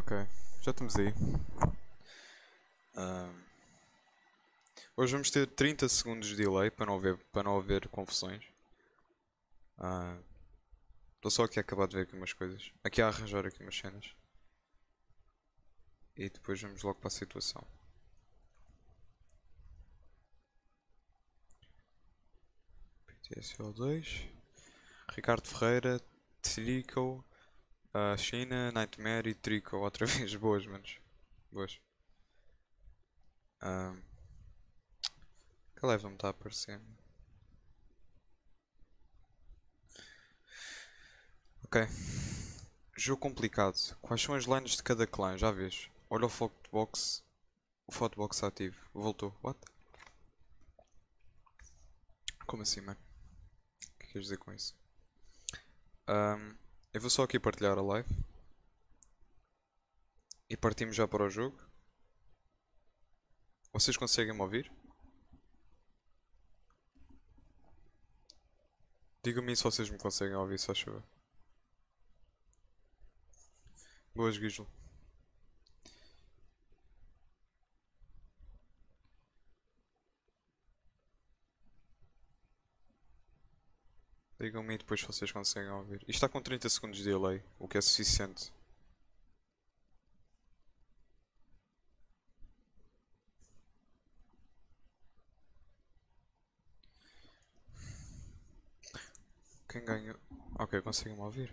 Ok, já estamos aí. Uh, hoje vamos ter 30 segundos de delay para não haver, para não haver confusões. Ah, estou uh, só aqui a acabar de ver aqui umas coisas. Aqui a arranjar aqui umas cenas. E depois vamos logo para a situação. PTSO2 Ricardo Ferreira, Tirico, Uh, ah, China, Nightmare e Trico outra vez. Boas, manos. Boas. Ah, que leve me está a aparecer. Ok. Jogo complicado. Quais são as lines de cada clã? Já vês. Olha o Fotbox. O Fotbox ativo. Voltou. What? Como assim, mano? O que queres dizer com isso? Um, ah, eu vou só aqui partilhar a live. E partimos já para o jogo. Vocês conseguem me ouvir? Digam-me se vocês me conseguem ouvir, só faz Boas, Guizlo. Digam-me e depois vocês conseguem ouvir. Isto está com 30 segundos de delay, o que é suficiente. Quem ganha? Ok, conseguem-me ouvir?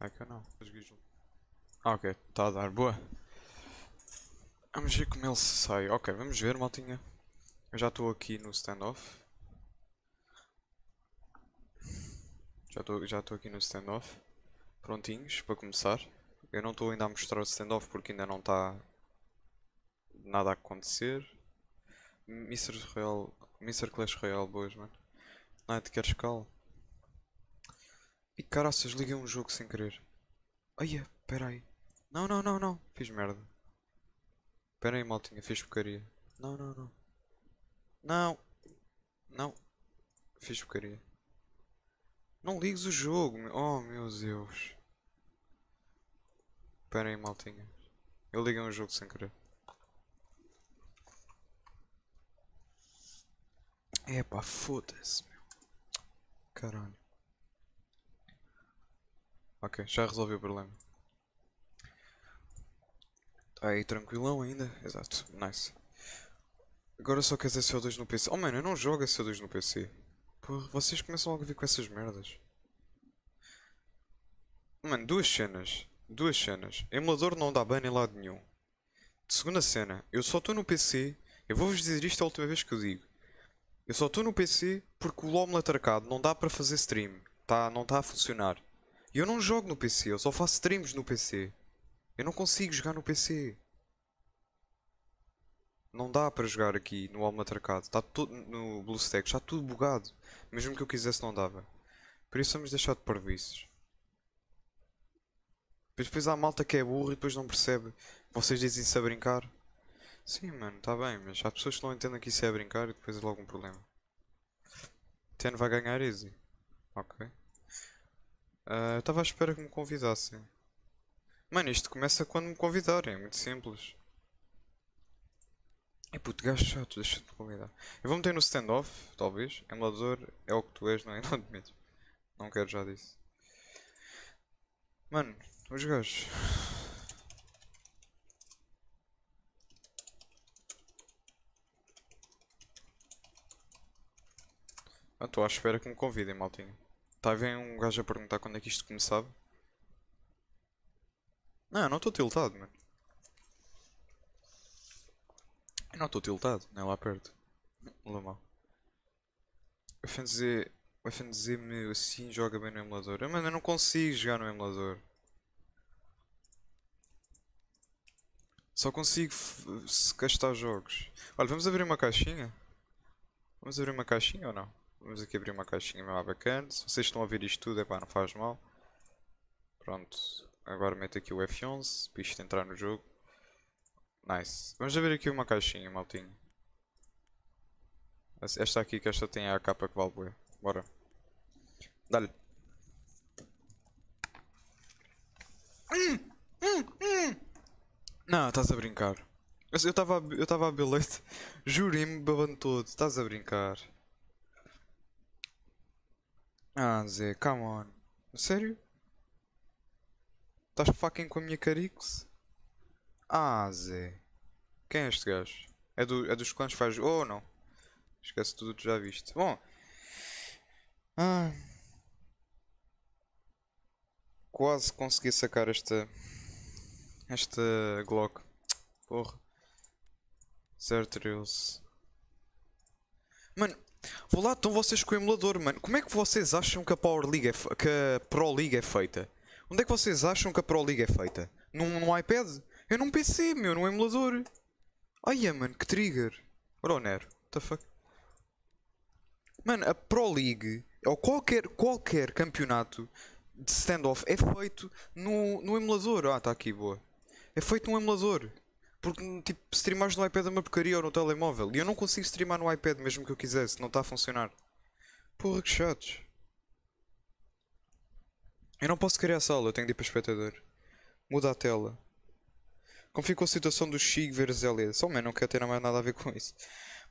É que eu não. Ah, ok, está a dar. Boa. Vamos ver como ele se sai. Ok, vamos ver, maltinha. Eu já estou aqui no standoff. Já estou já aqui no standoff. Prontinhos para começar. Eu não estou ainda a mostrar o standoff porque ainda não está nada a acontecer. Mr. real Mr. Clash Royale, boas, mano. Night queres cal? E caraças, liguei um jogo sem querer. Aia, é, peraí. Não, não, não, não. Fiz merda. Pera aí, maltinha, fiz porcaria. Não, não, não. Não. Não. Fiz porcaria. Não ligues o jogo. Oh, meu Deus. Pera aí, maltinha. Eu liguei um jogo sem querer. Epa, foda-se, meu. Caralho. Ok, já resolvi o problema. Aí, tranquilão ainda? Exato, nice. Agora só quer dizer CO2 no PC. Oh, mano, eu não jogo a CO2 no PC. Porra, vocês começam logo a vir com essas merdas. Mano, duas cenas. Duas cenas. Emulador não dá ban em lado nenhum. Segunda cena. Eu só estou no PC. Eu vou-vos dizer isto a última vez que eu digo. Eu só estou no PC porque o LOM me não dá para fazer stream. Tá, não está a funcionar. E eu não jogo no PC, eu só faço streams no PC. Eu não consigo jogar no PC. Não dá para jogar aqui no Alma tracado. Está tudo no BlueStack, está tudo bugado. Mesmo que eu quisesse não dava. Por isso vamos deixar de parvices. Depois, depois há malta que é burra e depois não percebe. Vocês dizem isso a brincar. Sim, mano, está bem, mas há pessoas que não entendem que isso é a brincar e depois é logo um problema. Ten vai ganhar easy. Ok. Uh, eu estava à espera que me convidassem. Mano, isto começa quando me convidarem, é muito simples. E puto, gajo chato, deixa-te de convidar. Eu vou meter no standoff, talvez. Emulador é o que tu és, não é? Não admito. Não quero já disso. Mano, os gajos. Ah, estou à espera que me convidem, maltinho. Está a ver um gajo a perguntar quando é que isto começava? Não, eu não estou tiltado, mano. Eu não estou tiltado, não é lá perto. Lá mal. O FNZ, o FNZ me assim joga bem no emulador. Eu, mano, eu não consigo jogar no emulador. Só consigo se gastar jogos. Olha, vamos abrir uma caixinha. Vamos abrir uma caixinha ou não? Vamos aqui abrir uma caixinha meu bacana. Se vocês estão a ouvir isto tudo, é pá, não faz mal. Pronto. Agora meto aqui o F11 bicho de entrar no jogo. Nice. Vamos abrir aqui uma caixinha, maltinho. Esta aqui, que esta tem a capa que vale bué. Bora. Dá-lhe. Não, estás a brincar. Eu estava eu a beber leite. Jurei-me babando todo. Estás a brincar. Ah, Zé, come on. Sério? Estás fucking com a minha Carix? Ah, Zé. Quem é este gajo? É, do, é dos clãs que faz. Oh, não. Esquece tudo que já viste. Bom. Ah. Quase consegui sacar esta. Esta Glock. Porra. Certo, Reels. Mano, vou lá, estão vocês com o emulador, mano. Como é que vocês acham que a Power League é que a Pro League é feita? Onde é que vocês acham que a Pro League é feita? Num, num iPad? É num PC, meu, num emulador. Ai, mano, que trigger. Ora, Nero, what the fuck? Mano, a Pro League, ou qualquer, qualquer campeonato de standoff, é feito no, no emulador. Ah, tá aqui, boa. É feito num emulador. Porque, tipo, streamares no iPad é uma porcaria ou no telemóvel. E eu não consigo streamar no iPad mesmo que eu quisesse, não está a funcionar. Porra, que chato. Eu não posso criar sala, eu tenho de ir para o espectador. Muda a tela. Como ficou a situação do Chico ver Zélia? Só, mano, não quero ter mais nada a ver com isso.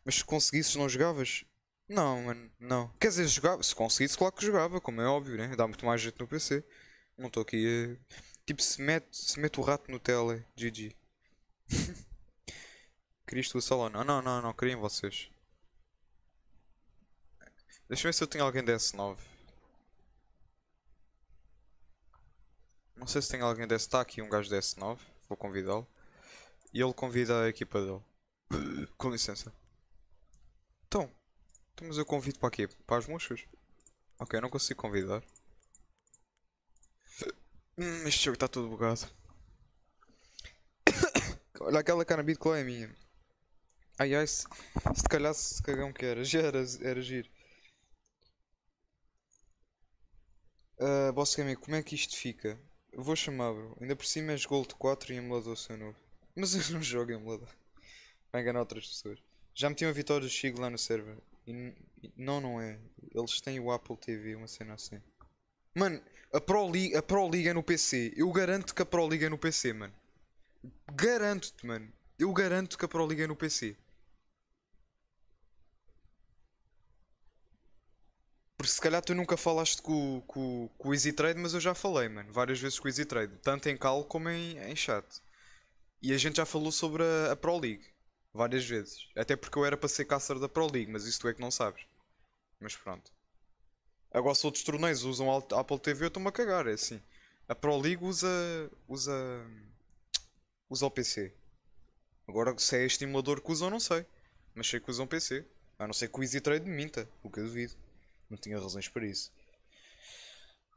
Mas se conseguisses, não jogavas? Não, mano, não. Quer dizer, jogava. Se conseguisse, claro que jogava, como é óbvio, né? Dá muito mais jeito no PC. Não estou aqui a. Tipo, se mete, se mete o rato no tele, GG. Querias tu sala ou não? Não, não, não, queriam vocês. Deixa eu ver se eu tenho alguém da S9. Não sei se tem alguém desse. Está aqui um gajo da S9. Vou convidá-lo. E ele convida a equipa dele. Com licença. Então. temos então, mas eu convido para aqui. Para as moscas. Ok, eu não consigo convidar. Hum, este jogo está todo bugado. Olha aquela cara que é minha. Ai ai, se, se se cagão que era. Já era, era giro. Uh, ah, boss Gamer, como é que isto fica? Eu vou chamar, bro. Ainda por cima és Gold 4 e emulador seu novo. Mas eu não jogo emulador. Vai enganar outras pessoas. Já meti uma vitória do Chigo lá no server. e não, não é. Eles têm o Apple TV, uma cena assim. Mano, a Pro, League, a Pro League é no PC. Eu garanto que a Pro League é no PC, mano. Garanto-te, mano. Eu garanto que a Pro League é no PC. Porque se calhar tu nunca falaste com, com, com o Easy Trade, mas eu já falei, mano, várias vezes com o Easy Trade, tanto em call como em, em chat. E a gente já falou sobre a, a Pro League várias vezes. Até porque eu era para ser caçador da Pro League, mas isso tu é que não sabes. Mas pronto. Agora se outros torneios usam Apple TV, eu estou-me a cagar, é assim. A Pro League usa. usa. usa o PC. Agora se é este emulador que usam, não sei. Mas sei que usam PC. A não ser que o Easy Trade minta, o que eu duvido. Não tinha razões para isso.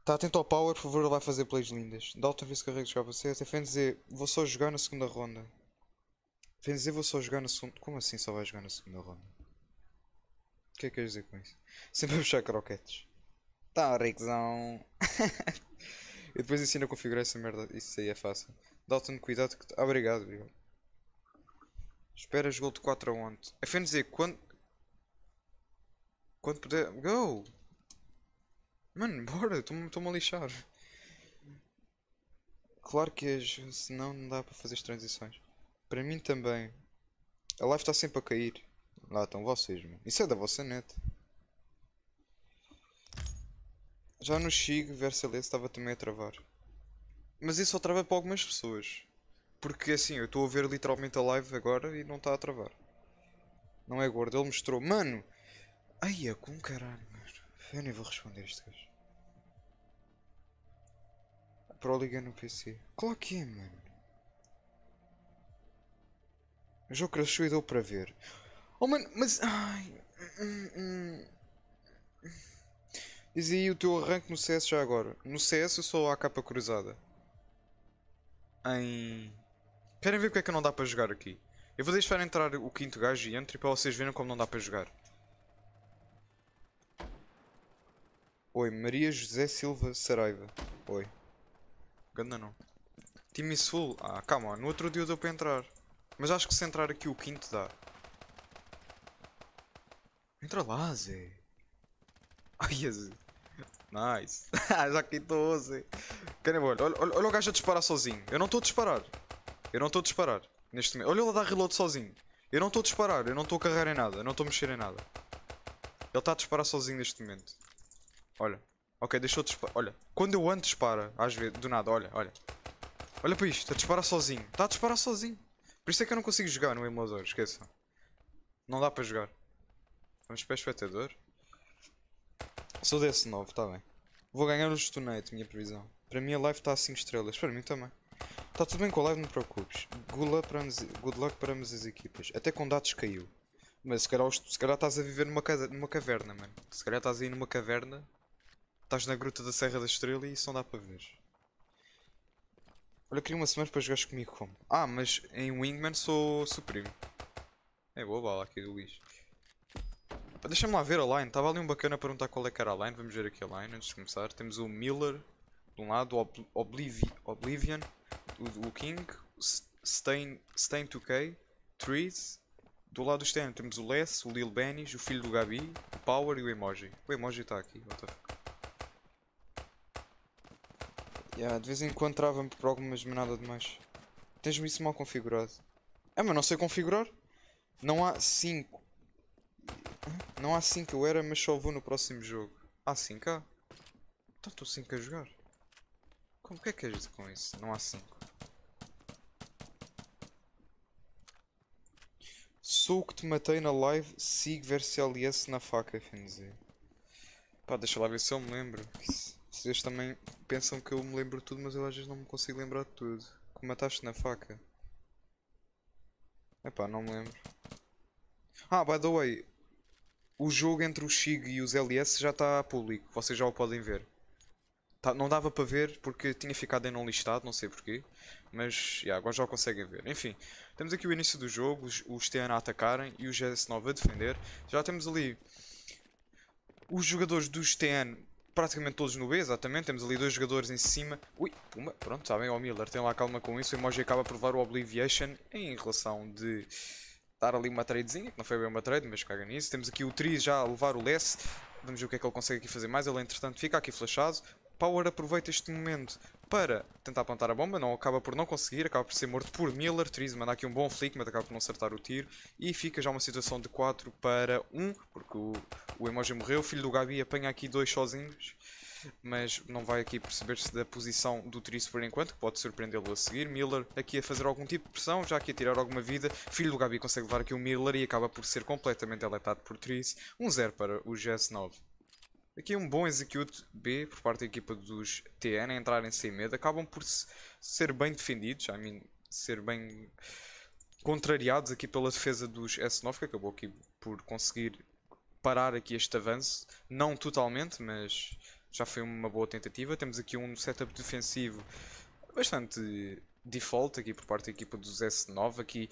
Está atento ao power, por favor, vai fazer plays lindas. Dalton vê-se carrega de dizer FNZ, vou só jogar na segunda ronda. FNZ, vou só jogar na segunda... Como assim só vai jogar na segunda ronda? O que é que queres dizer com isso? Sempre a puxar croquetes. Tá, Rickzão. e depois ensina a configurar essa merda. Isso aí é fácil. Dalton, cuidado que... Ah, obrigado, obrigado. Espera, jogou de 4 a ontem. FNZ, quando... Quando puder. Go! Mano, bora, estou-me a lixar. Claro que se senão não dá para fazer as transições. Para mim também. A live está sempre a cair. Lá estão vocês, mano. Isso é da vossa net. Já no Chig versus LS estava também a travar. Mas isso só trava para algumas pessoas. Porque assim, eu estou a ver literalmente a live agora e não está a travar. Não é gordo, ele mostrou. Mano, Ai, é com caralho, Eu nem vou responder este gajo. Pro Liga no PC. Claro é que é, mano. O jogo cresceu e deu para ver. Oh, mano, mas... Ai... Hum, hum, hum. Diz aí o teu arranque no CS já agora. No CS eu sou a capa cruzada. Em... Querem ver o que é que não dá para jogar aqui? Eu vou deixar entrar o quinto gajo e entro para vocês verem como não dá para jogar. Oi, Maria José Silva Saraiva. Oi. Ganda não. Timmy Sul. Ah, calma, no outro dia deu para entrar. Mas acho que se entrar aqui o quinto dá. Entra lá, Zé. Ai, Zé. Nice. Já quitou, Zé. olha, olha, olha o gajo a disparar sozinho. Eu não estou a disparar. Eu não estou a disparar. Neste momento. Olha ele a dar reload sozinho. Eu não estou a disparar. Eu não estou a carregar em nada. Eu não estou a mexer em nada. Ele está a disparar sozinho neste momento. Olha. Ok, deixou de disparar. Olha, quando eu ando dispara, às vezes, do nada, olha, olha. Olha para isto, está a disparar sozinho. Está a disparar sozinho. Por isso é que eu não consigo jogar no emulador, esqueçam. Não dá para jogar. Vamos para espectador. Sou desse novo, está bem. Vou ganhar os tonight, minha previsão. Para mim a live está a 5 estrelas, para mim também. Está tudo bem com a live, não te preocupes. Good luck para ambas, as equipas. Até com dados caiu. Mas se calhar, se calhar estás a viver numa, casa, numa caverna, mano. Se calhar estás aí numa caverna Estás na gruta da Serra da Estrela e isso não dá para ver. Olha, queria uma semana para jogares comigo como? Ah, mas em Wingman sou supremo. É boa bala aqui do Luís. Deixa-me lá ver a line. Estava ali um bacana a perguntar qual é que era a line. Vamos ver aqui a line antes de começar. Temos o Miller de um lado, o Ob Oblivion, o, o King, Stain, Stain 2K, Trees. Do lado do externo temos o Less, o Lil Bennies, o filho do Gabi, o Power e o Emoji. O Emoji está aqui, what the fuck. Yeah, de vez em quando trava-me por algumas mas nada demais. Tens-me isso mal configurado. É, mas não sei configurar. Não há 5. Não há 5 eu era, mas só vou no próximo jogo. Há 5 há? Ah. Então estou 5 a jogar. Como que é que és com isso? Não há 5. Sou o que te matei na live, sigo versus LS na faca, FNZ. Pá, deixa lá ver se eu me lembro. Isso... Vocês também pensam que eu me lembro de tudo, mas eu às vezes não me consigo lembrar de tudo. Que mataste na faca. Epá, não me lembro. Ah, by the way. O jogo entre o Shig e os LS já está público. Vocês já o podem ver. Tá, não dava para ver porque tinha ficado em não listado, não sei porquê. Mas yeah, agora já o conseguem ver. Enfim, temos aqui o início do jogo, os, os TN a atacarem e o GS9 a defender. Já temos ali os jogadores dos TN praticamente todos no B, exatamente. Temos ali dois jogadores em cima. Ui, puma, pronto, sabem, o Miller tem lá calma com isso. O Emoji acaba por levar o Obliviation em relação de dar ali uma tradezinha, que não foi bem uma trade, mas caga nisso. Temos aqui o Tri já a levar o Less. Vamos ver o que é que ele consegue aqui fazer mais. Ele, entretanto, fica aqui flashado. Power aproveita este momento para tentar plantar a bomba, não acaba por não conseguir, acaba por ser morto por Miller. Tris manda aqui um bom flick, mas acaba por não acertar o tiro. E fica já uma situação de 4 para 1, porque o, o emoji morreu. O filho do Gabi apanha aqui dois sozinhos, mas não vai aqui perceber-se da posição do Tris por enquanto, que pode surpreendê-lo a seguir. Miller aqui a fazer algum tipo de pressão, já aqui a tirar alguma vida. Filho do Gabi consegue levar aqui o Miller e acaba por ser completamente deletado por Tris, 1-0 um para o GS9. Aqui um bom execute B por parte da equipa dos TN a entrarem sem medo. Acabam por ser bem defendidos, a I mean, ser bem contrariados aqui pela defesa dos S9 que acabou aqui por conseguir parar aqui este avanço. Não totalmente, mas já foi uma boa tentativa. Temos aqui um setup defensivo bastante default aqui por parte da equipa dos S9. Aqui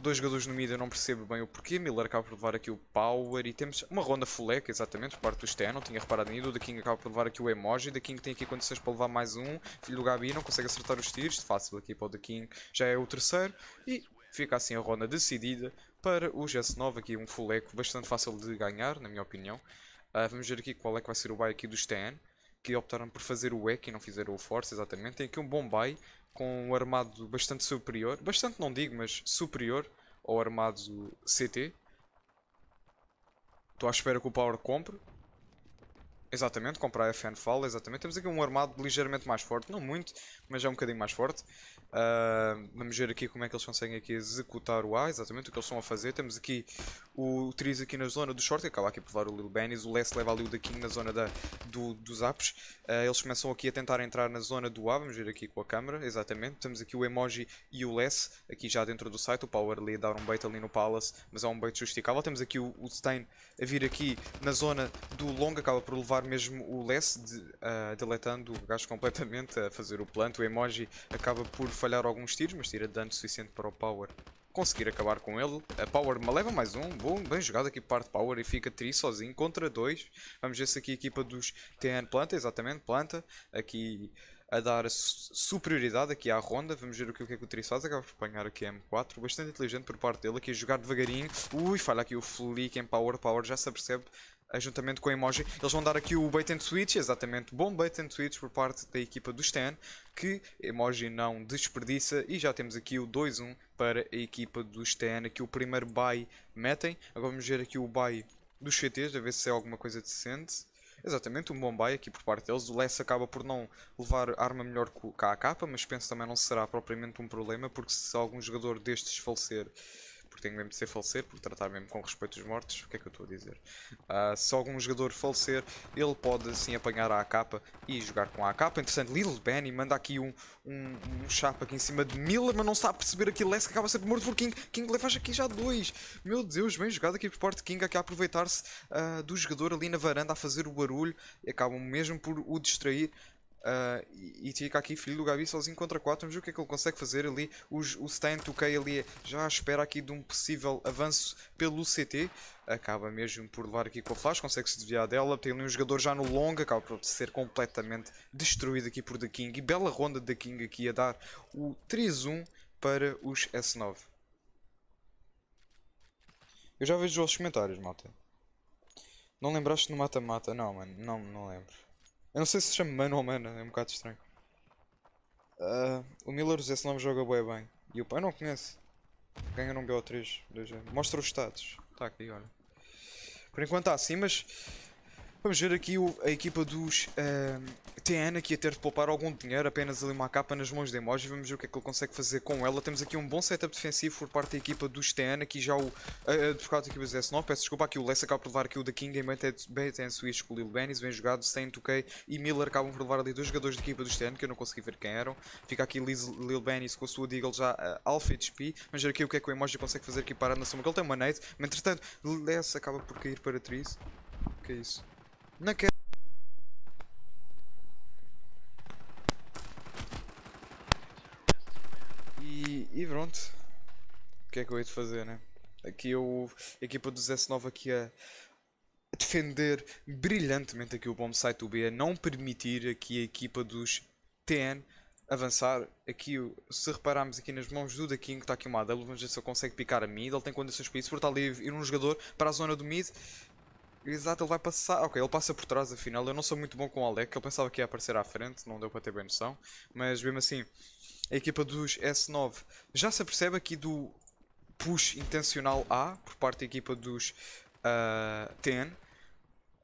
dois jogadores no mid, eu não percebo bem o porquê. Miller acaba por levar aqui o Power e temos uma ronda fuleca, exatamente, por parte do Stan. Não tinha reparado ainda. O The King acaba por levar aqui o Emoji. The King tem aqui condições para levar mais um. Filho do Gabi não consegue acertar os tiros. Fácil aqui para o The King. Já é o terceiro. E fica assim a ronda decidida para o S9. Aqui um fuleco bastante fácil de ganhar, na minha opinião. Uh, vamos ver aqui qual é que vai ser o buy aqui do Stan que optaram por fazer o EC e não fizeram o Force, exatamente. Tem aqui um bom buy com um armado bastante superior, bastante não digo, mas superior ao armado CT. Estou à espera que o Power compre, Exatamente, comprar a FN Fall, exatamente. Temos aqui um armado ligeiramente mais forte, não muito, mas é um bocadinho mais forte. Uh, vamos ver aqui como é que eles conseguem aqui executar o A, exatamente o que eles estão a fazer. Temos aqui o Triz aqui na zona do short, que acaba aqui por levar o Lil Bennis, o less leva ali o daqui na zona da, do, dos apps. Uh, eles começam aqui a tentar entrar na zona do A, vamos ver aqui com a câmera, exatamente. Temos aqui o Emoji e o less aqui já dentro do site, o Power ali a dar um bait ali no Palace, mas é um bait justificável. Temos aqui o, o Stain a vir aqui na zona do Long, acaba por levar levar mesmo o Less de, uh, ah, deletando o gajo completamente a fazer o planto. O emoji acaba por falhar alguns tiros, mas tira dano suficiente para o Power conseguir acabar com ele. A Power leva mais um. Bom, bem jogado aqui parte Power e fica tri sozinho contra dois. Vamos ver se aqui a equipa dos TN planta, exatamente, planta. Aqui a dar superioridade aqui à ronda. Vamos ver o que, o que é que o Tri faz. Acaba por apanhar aqui a M4. Bastante inteligente por parte dele. Aqui a é jogar devagarinho. Ui, falha aqui o flick em Power. Power já se apercebe eh, juntamente com a emoji. Eles vão dar aqui o bait and switch, exatamente, bom bait and switch por parte da equipa do Stan, que emoji não desperdiça. E já temos aqui o 2-1 para a equipa do Stan, aqui o primeiro buy metem. Agora vamos ver aqui o buy dos CTs, a ver se é alguma coisa decente. Exatamente, um bom Bombay aqui por parte deles. O Less acaba por não levar arma melhor que a AK, mas penso também não será propriamente um problema, porque se algum jogador destes falecer, porque tenho mesmo de ser falecer, por tratar mesmo com respeito os mortos, o que é que eu estou a dizer? Uh, se algum jogador falecer, ele pode assim apanhar a AK e jogar com a AK. Interessante, Little Benny manda aqui um, um, um chapa aqui em cima de Miller, mas não está a perceber aqui Les acaba sempre morto por King. King faz aqui já dois. Meu Deus, bem jogado aqui por parte de King, aqui a aproveitar-se uh, do jogador ali na varanda a fazer o barulho e acabam mesmo por o distrair uh, e, e, fica aqui filho do Gabi sozinho contra 4. Vamos ver o que é que ele consegue fazer ali. Os, o Stan toquei ali é já à espera aqui de um possível avanço pelo CT. Acaba mesmo por levar aqui com a flash, consegue-se desviar dela. Tem ali um jogador já no longo, acaba por ser completamente destruído aqui por The King. E bela ronda The King aqui a dar o 3-1 para os S9. Eu já vejo os vossos comentários, malta. Não lembraste no mata-mata? Não, mano, não, não lembro. Eu não sei se se chama mano ou mana, é um bocado estranho. Uh, o Millers, esse nome joga bem bem. E o pai não conhece. Ganha num BO3. Mostra os status. Está aqui, olha. Por enquanto está assim, mas Vamos ver aqui o, a equipa dos uh, ehm, TN aqui a ter de poupar algum dinheiro, apenas ali uma capa nas mãos de Emoji. Vamos ver o que é que ele consegue fazer com ela. Temos aqui um bom setup defensivo por parte da equipa dos TN. Aqui já o. Uh, por causa equipa dos S9, peço desculpa. Aqui o Less acaba por levar aqui o da King em Baten Switch com o Lil Bennis. Bem jogado. Stain k e Miller acabam por levar ali dois jogadores da equipa dos TN que eu não consegui ver quem eram. Fica aqui Liz, Lil Bennis com a sua Deagle já uh, Alpha HP. Vamos ver aqui o que é que o Emoji consegue fazer aqui parado na sombra. Ele tem uma Nate, mas entretanto, Less acaba por cair para a O que é isso? Não quero. E, e pronto. O que é que eu hei de fazer, né? Aqui eu, a equipa do S9 aqui a, a defender brilhantemente aqui o bom site do B, a não permitir aqui a equipa dos TN avançar. Aqui, se repararmos aqui nas mãos do Daquinho, que está aqui uma AW, vamos ver se ele consegue picar a mid. Ele tem condições para isso, porque está ali ir um jogador para a zona do mid. Exato, ele vai passar. Ok, ele passa por trás afinal. Eu não sou muito bom com o Alec, eu pensava que ia aparecer à frente, não deu para ter bem noção. Mas mesmo assim, a equipa dos S9 já se apercebe aqui do push intencional A por parte da equipa dos uh, ah, TN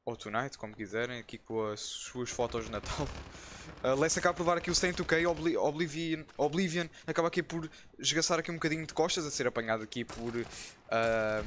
ou Tonight, como quiserem, aqui com as suas fotos de Natal. Uh, ah, Less acaba por levar aqui o 100 k Obli Oblivion, Oblivion acaba aqui por esgaçar aqui um bocadinho de costas, a ser apanhado aqui por, uh,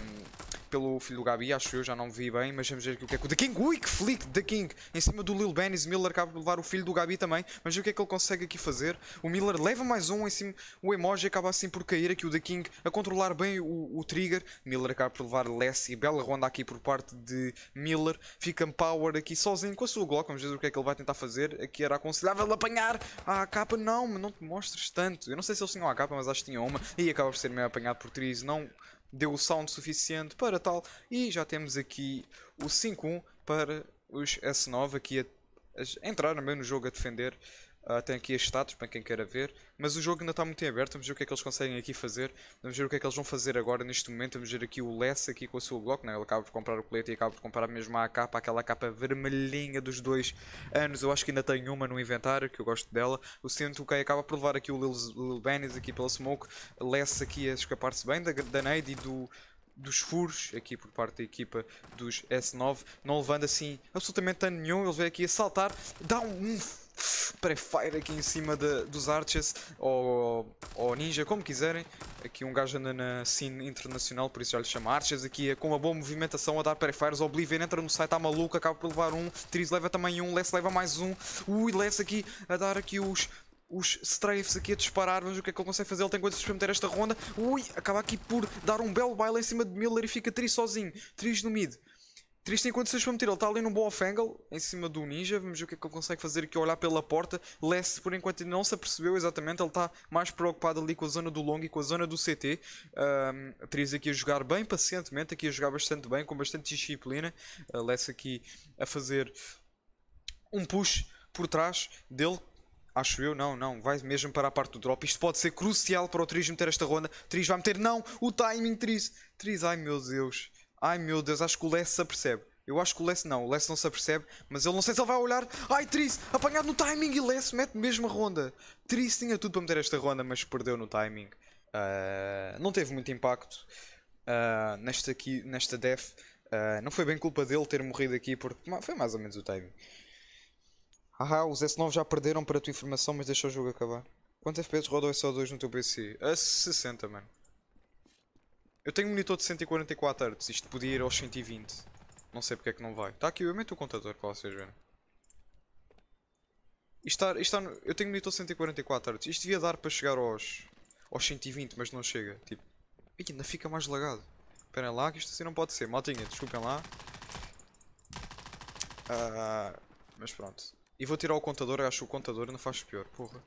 pelo filho do Gabi, acho eu, já não vi bem, mas vamos ver aqui o que é que o The King, ui que flick, The King, em cima do Lil Benis, Miller acaba de levar o filho do Gabi também, mas ver o que é que ele consegue aqui fazer, o Miller leva mais um em cima, o emoji acaba assim por cair aqui, o The King a controlar bem o, o trigger, Miller acaba por levar Less e bela ronda aqui por parte de Miller, fica Power aqui sozinho com a sua Glock, vamos ver o que é que ele vai tentar fazer, aqui era aconselhável apanhar a capa, não, mas não te mostres tanto, eu não sei se eles tinham a capa, mas acho tinha uma e acaba por ser meio apanhado por Triz, não deu o sound suficiente para tal. E já temos aqui o 5-1 para os S9 aqui a, a entrar no jogo a defender. Uh, tem aqui as status para quem queira ver. Mas o jogo ainda está muito em aberto. Vamos ver o que é que eles conseguem aqui fazer. Vamos ver o que é que eles vão fazer agora neste momento. Vamos ver aqui o Less aqui com o seu bloco. Né? Ele acaba de comprar o colete e acaba de comprar mesmo a capa, aquela capa vermelhinha dos dois anos. Eu acho que ainda tenho uma no inventário, que eu gosto dela. O Cento okay, acaba por levar aqui o Lil, Lil Bennies aqui pela Smoke. Less aqui a escapar-se bem da, da Nade e do dos furos aqui por parte da equipa dos S9, não levando assim absolutamente dano nenhum. Ele vem aqui a saltar, dá um pré-fire aqui em cima de, dos arches ou, ou, Ninja, como quiserem. Aqui um gajo anda na scene internacional, por isso já lhe chama arches Aqui é com uma boa movimentação a dar pré-fires. Oblivion entra no site, está maluco, acaba por levar um. Tris leva também um, Less leva mais um. Ui, Less aqui a dar aqui os os strafes aqui a disparar, vamos ver o que é que ele consegue fazer, ele tem coisas para meter esta ronda, ui, acaba aqui por dar um belo baile em cima de Miller e fica tris sozinho, Tris no mid, Triste enquanto vocês vão meter. Ele está ali num bom off-angle, em cima do ninja. Vamos ver o que é que ele consegue fazer aqui. Olhar pela porta. Less, por enquanto, não se apercebeu exatamente. Ele está mais preocupado ali com a zona do long e com a zona do CT. Um, aqui a jogar bem pacientemente. Aqui a jogar bastante bem, com bastante disciplina. Uh, Less aqui a fazer um push por trás dele. Acho eu, não, não, vai mesmo para a parte do drop. Isto pode ser crucial para o Tris meter esta ronda. Tris vai meter, não, o timing, Tris. Tris, ai meu Deus. Ai meu Deus, acho que o Less se apercebe. Eu acho que o Less não, o Less não se apercebe, mas ele não sei se ele vai olhar. Ai, Tris, apanhado no timing e Less mete mesmo a ronda. Tris tinha tudo para meter esta ronda, mas perdeu no timing. Uh, não teve muito impacto uh, nesta, aqui, nesta def. Uh, não foi bem culpa dele ter morrido aqui, porque foi mais ou menos o timing. Haha, os S9 já perderam para a tua informação, mas deixa o jogo acabar. Quantos FPS roda o é SO2 no teu PC? A 60, mano. Eu tenho um monitor de 144 Hz, isto podia ir aos 120. Não sei porque é que não vai. Está aqui, eu meto o contador para vocês verem. Isto está, isto está, eu tenho um monitor de 144 Hz, isto devia dar para chegar aos, aos 120, mas não chega. Tipo, ainda fica mais lagado. Esperem lá que isto assim não pode ser. Maltinha, desculpem lá. Uh, mas pronto. E vou tirar o contador, acho que o contador ainda faz pior, porra.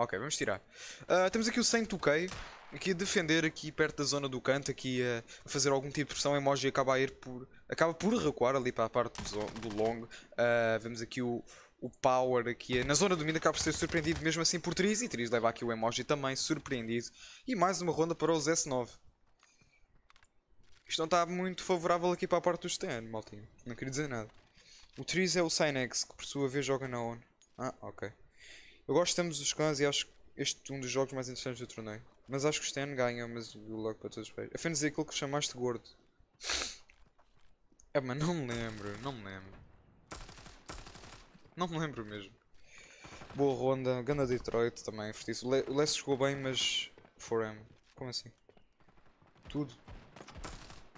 Ok, vamos tirar. Uh, temos aqui o 100 toquei. Aqui a defender aqui perto da zona do canto. Aqui a fazer algum tipo de pressão. o Emoji acaba a ir por... Acaba por recuar ali para a parte do, long. Uh, ah, vemos aqui o, o Power aqui na zona do mid acaba por ser surpreendido mesmo assim por Triz e Triz leva aqui o emoji também surpreendido e mais uma ronda para os S9 isto não está muito favorável aqui para a parte do Stan, maltinho não queria dizer nada o Triz é o Sinex, que por sua vez joga na ON ah, ok eu gosto de ambos os clãs e acho este é um dos jogos mais interessantes do torneio. Mas acho que o Stan ganha, mas o logo para todos os pés. afinal é aquilo que chamaste gordo. É, mas não me lembro, não me lembro. Não me lembro mesmo. Boa ronda, ganha Detroit também, fortíssimo. O, Less jogou bem, mas... 4M. Como assim? Tudo.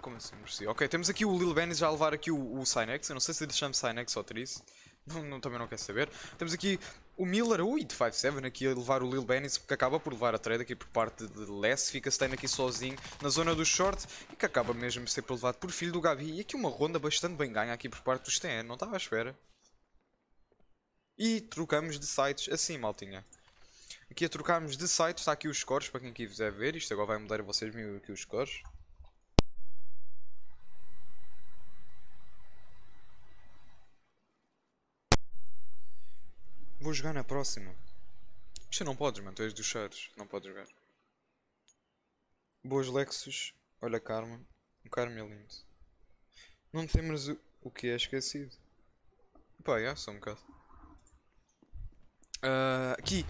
Como assim, merecia? Ok, temos aqui o Lil Benny já a levar aqui o, o Eu não sei se ele chama Sinex ou Tris. Não, não, também não quero saber. Temos aqui o Miller, o 857 aqui a levar o Lil Bennis, que acaba por levar a trade aqui por parte de Less fica Stein aqui sozinho na zona do short e que acaba mesmo ser levado por filho do Gabi. E aqui uma ronda bastante bem ganha aqui por parte do Stein, não estava à espera. E trocamos de sites assim, maltinha. Aqui a trocarmos de sites, está aqui os scores para quem quiser ver. Isto agora vai mudar a vocês mil aqui os scores. Vou jogar na próxima. Isto não podes, mano. Tu és dos cheiros. Não podes jogar. Boas Lexus. Olha Karma. O Karma é lindo. Não temos o, o que é esquecido. Pá, já, só um bocado. Uh, aqui.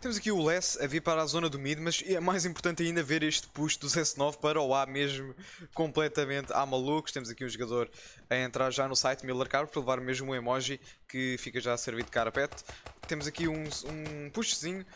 Temos aqui o Less a vir para a zona do mid, mas é mais importante ainda ver este push do S9 para o A mesmo completamente a malucos. Temos aqui um jogador a entrar já no site Miller Car para levar mesmo um emoji que fica já a servir de carapete. Temos aqui um, um pushzinho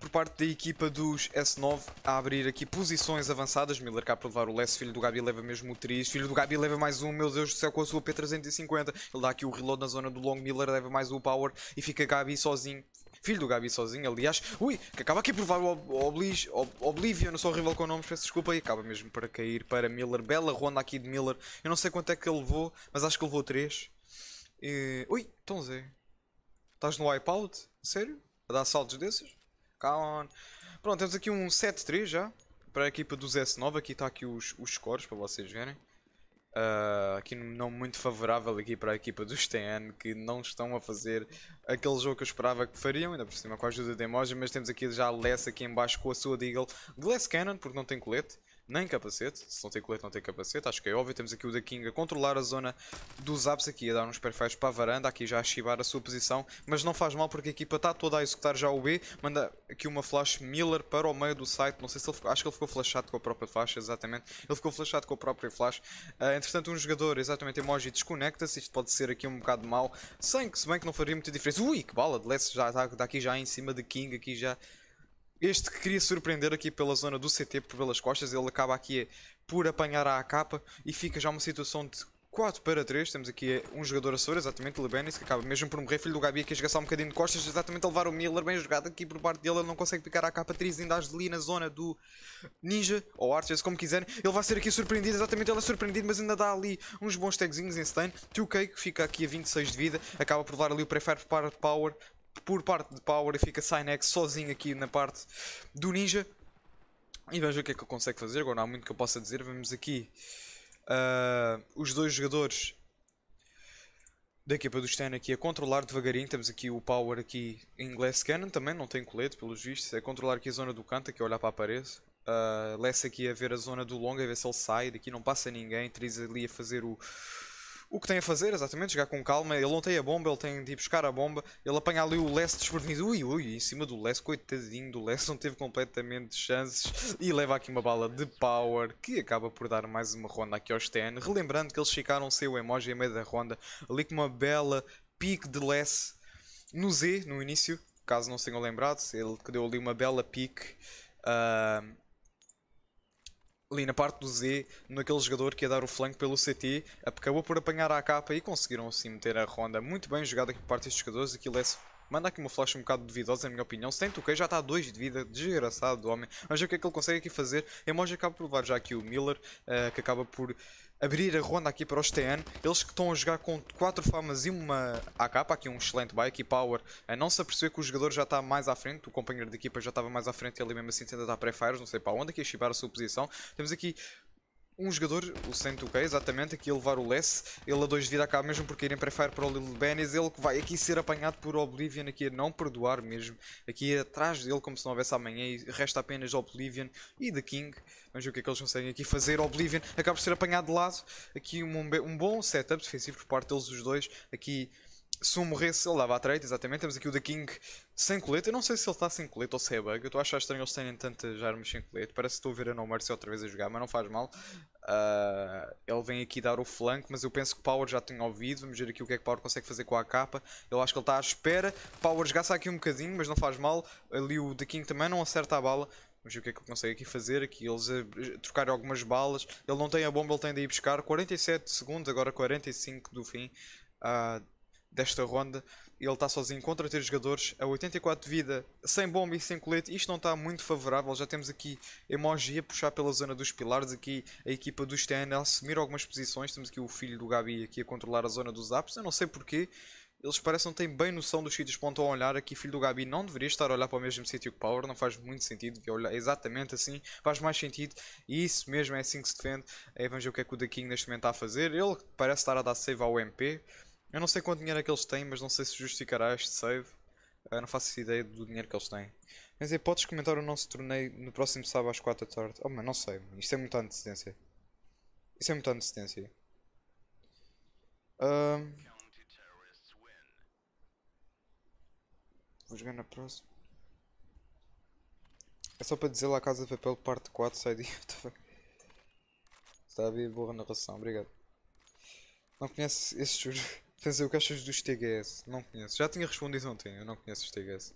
por parte da equipa dos S9 a abrir aqui posições avançadas. Miller cá para levar o Less, filho do Gabi leva mesmo o Tris. Filho do Gabi leva mais um, meu Deus do céu, com a sua P350. Ele dá aqui o reload na zona do long. Miller leva mais o power e fica Gabi sozinho filho do Gabi sozinho, aliás. Ui, que acaba aqui por levar o Ob Oblige, Ob Oblivion, não sou horrível com nomes, peço desculpa. E acaba mesmo para cair para Miller. Bela ronda aqui de Miller. Eu não sei quanto é que ele levou, mas acho que levou 3. E... Ui, então Zé. Estás no wipeout? Sério? A dar saltos desses? Come on. Pronto, temos aqui um 7-3 já. Para a equipa do S9. Aqui está aqui os, os scores para vocês verem. Ah, aqui não muito favorável aqui para a equipa dos TN que não estão a fazer aquele jogo que eu esperava que fariam, ainda por cima com a ajuda de emoji, mas temos aqui já a Less aqui em baixo com a sua Deagle Glass Cannon, porque não tem colete nem capacete. Se não tem colete, não tem capacete. Acho que é óbvio. Temos aqui o da King a controlar a zona dos apps aqui, a dar uns perfeitos para a varanda. Aqui já a chivar a sua posição. Mas não faz mal porque a equipa está toda a executar já o B. Manda aqui uma flash Miller para o meio do site. Não sei se ele ficou, acho que ele ficou flashado com a própria flash, exatamente. Ele ficou flashado com a própria flash. Uh, entretanto, um jogador, exatamente, emoji desconecta-se. Isto pode ser aqui um bocado mau. Sem que, se bem que não faria muita diferença. Ui, que bala de Less já está aqui já em cima de King. Aqui já este que queria surpreender aqui pela zona do CT, por pelas costas, ele acaba aqui por apanhar a capa e fica já uma situação de 4 para 3, temos aqui um jogador Açor, exatamente, Lebenis, que acaba mesmo por morrer, filho do Gabi, que a um bocadinho de costas, exatamente a levar o Miller, bem jogado aqui por parte dele, ele não consegue picar a capa 3 ainda ali na zona do Ninja, ou Archers, como quiserem, ele vai ser aqui surpreendido, exatamente, ele é surpreendido, mas ainda dá ali uns bons tagzinhos em stun, 2K, que fica aqui a 26 de vida, acaba por levar ali o Prefire para Power, por parte de Power e fica Sinex sozinho aqui na parte do Ninja. E vamos ver o que é que ele consegue fazer. Agora não há muito que eu possa dizer. Vemos aqui uh, os dois jogadores da equipa do Stan aqui a controlar devagarinho. Temos aqui o Power aqui em Glass Cannon também, não tem colete pelos vistos. é controlar aqui a zona do canto, aqui a olhar para a parede. Uh, ah, Less aqui a ver a zona do longa, a ver se ele sai. Daqui não passa ninguém. Triz ali a fazer o, o que tem a fazer, exatamente, jogar com calma. Ele não tem a bomba, ele tem de ir buscar a bomba. Ele apanha ali o Less desprevenido. Ui, ui, em cima do Less, coitadinho do Less, não teve completamente chances. E leva aqui uma bala de power, que acaba por dar mais uma ronda aqui ao Stan. Relembrando que eles ficaram sem o emoji em meio da ronda. Ali com uma bela pique de Less no Z, no início. Caso não se tenham lembrado, ele que deu ali uma bela pique. Uh, ah, ali na parte do Z, naquele jogador que ia dar o flanco pelo CT, acabou por apanhar a capa e conseguiram assim meter a ronda. Muito bem jogada aqui por parte destes jogadores, aquilo é Manda aqui uma flash um bocado duvidosa, na minha opinião. Se tem toquei, já está a 2 de vida, desgraçado do homem. Mas o que é que ele consegue aqui fazer? Emoji acaba por levar já aqui o Miller, uh, que acaba por abrir a ronda aqui para os TN. Eles que estão a jogar com 4 famas e uma AK, aqui um excelente bike e power. A eh, não se aperceber que o jogador já está mais à frente, o companheiro de equipa já estava mais à frente e ele mesmo assim tenta dar pré-fires, não sei para onde, aqui a é chibar a sua posição. Temos aqui um jogador, o Saint-2K, exatamente, aqui a levar o Less, ele a dois de vida acaba mesmo porque ir em fire para o Lil Benes, ele que vai aqui ser apanhado por Oblivion, aqui a não perdoar mesmo, aqui atrás dele como se não houvesse amanhã e resta apenas Oblivion e The King, vamos ver o que é que eles conseguem aqui fazer, Oblivion acaba por ser apanhado de lado, aqui um, um bom setup defensivo por parte deles os dois, aqui se um morresse, ele dava a treta, exatamente. Temos aqui o The King sem colete. Eu não sei se ele está sem colete ou se é bug. Eu estou a achar estranho eles terem tantas armas sem colete. Parece que estou a ver a No Mercy outra vez a jogar, mas não faz mal. Uh, ele vem aqui dar o flanco, mas eu penso que Power já tem ouvido. Vamos ver aqui o que é que Power consegue fazer com a capa. Eu acho que ele está à espera. Power esgaça aqui um bocadinho, mas não faz mal. Ali o The King também não acerta a bala. Vamos ver o que é que ele consegue aqui fazer. Aqui eles eh, trocaram algumas balas. Ele não tem a bomba, ele tem de ir buscar. 47 segundos, agora 45 do fim. Uh, desta ronda. Ele está sozinho contra três jogadores, a 84 de vida, sem bomba e sem colete. Isto não está muito favorável. Já temos aqui Emoji a puxar pela zona dos pilares. Aqui a equipa do Stan a assumir algumas posições. Temos aqui o filho do Gabi aqui a controlar a zona dos apps. Eu não sei porquê. Eles parecem ter bem noção dos sítios para onde estão a olhar. Aqui, filho do Gabi não deveria estar a olhar para o mesmo sítio que Power. Não faz muito sentido olhar exatamente assim. Faz mais sentido. E isso mesmo é assim que se defende. Aí vamos ver o que é que o The King neste momento está a fazer. Ele parece estar a dar save ao MP. Eu não sei quanto dinheiro é que eles têm, mas não sei se justificará este save. Eu não faço ideia do dinheiro que eles têm. Mas aí, podes comentar o nosso torneio no próximo sábado às 4 da tarde? Oh, mas não sei. Isto é muita antecedência. Isso é muita antecedência. Um... Vou jogar na próxima. É só para dizer lá Casa de Papel parte 4 sai de. Tá Está a ver boa narração, obrigado. Não conheces esse juro. Fenzer, o que achas dos TGS? Não conheço. Já tinha respondido ontem, eu não conheço os TGS.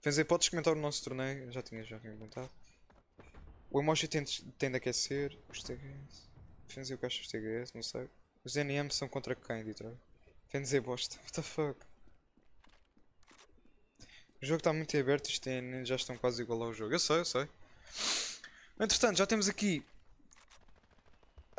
Fenzer, podes comentar o nosso torneio? Já tinha, já tinha comentado. O emoji tem, tem de aquecer. Os TGS. Fenzer, o que achas dos TGS? Não sei. Os NM são contra quem, Detroit? Fenzer, bosta. What the fuck? O jogo está muito aberto, os TN é, já estão quase igual ao jogo. Eu sei, eu sei. Entretanto, já temos aqui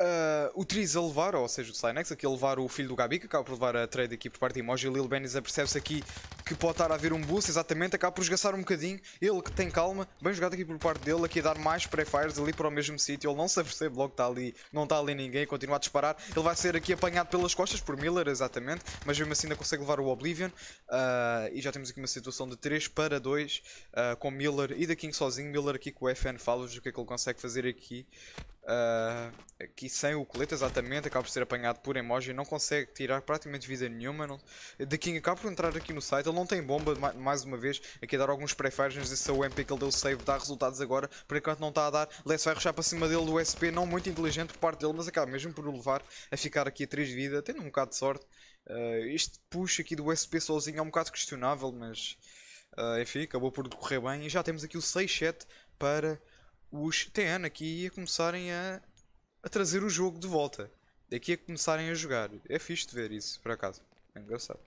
Uh, eh, o Triz a levar, ou seja, o Sinex aqui a levar o filho do Gabi, que acaba por levar a trade aqui por parte de Emoji. O Lil Benis apercebe-se aqui que pode estar a haver um boost, exatamente, acaba por esgaçar um bocadinho. Ele que tem calma, bem jogado aqui por parte dele, aqui a dar mais prefires ali para o mesmo sítio. Ele não se apercebe logo que está ali, não está ali ninguém, continua a disparar. Ele vai ser aqui apanhado pelas costas por Miller, exatamente, mas mesmo assim ainda consegue levar o Oblivion. Uh, e já temos aqui uma situação de 3 para 2 uh, eh, com Miller e da King sozinho. Miller aqui com o FN, fala-vos o que é que ele consegue fazer aqui. Ah, aqui que sem o colete exatamente acaba por ser apanhado por emoji e não consegue tirar praticamente vida nenhuma não... de quem acaba por entrar aqui no site ele não tem bomba mais uma vez aqui a dar alguns prefires mas esse é o MP que ele deu save dá resultados agora por enquanto não está a dar Less vai rushar para cima dele do SP não muito inteligente por parte dele mas acaba mesmo por o levar a ficar aqui a 3 de vida tendo um bocado de sorte uh, este push aqui do SP sozinho é um bocado questionável mas uh, enfim acabou por decorrer bem e já temos aqui o 6-7 para os TN aqui a começarem a, a trazer o jogo de volta. Daqui a começarem a jogar. É fixe de ver isso, por acaso. É engraçado.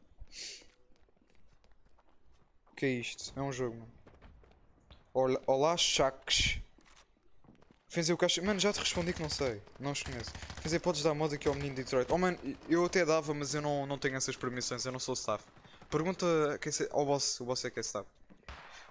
O que é isto? É um jogo, mano. Olá, olá Shax. Fazer o caixa. Mano, já te respondi que não sei. Não os conheço. Fazer, podes dar moda aqui ao menino de Detroit. Oh, mano, eu até dava, mas eu não, não tenho essas permissões. Eu não sou staff. Pergunta ao boss. O boss é que é staff.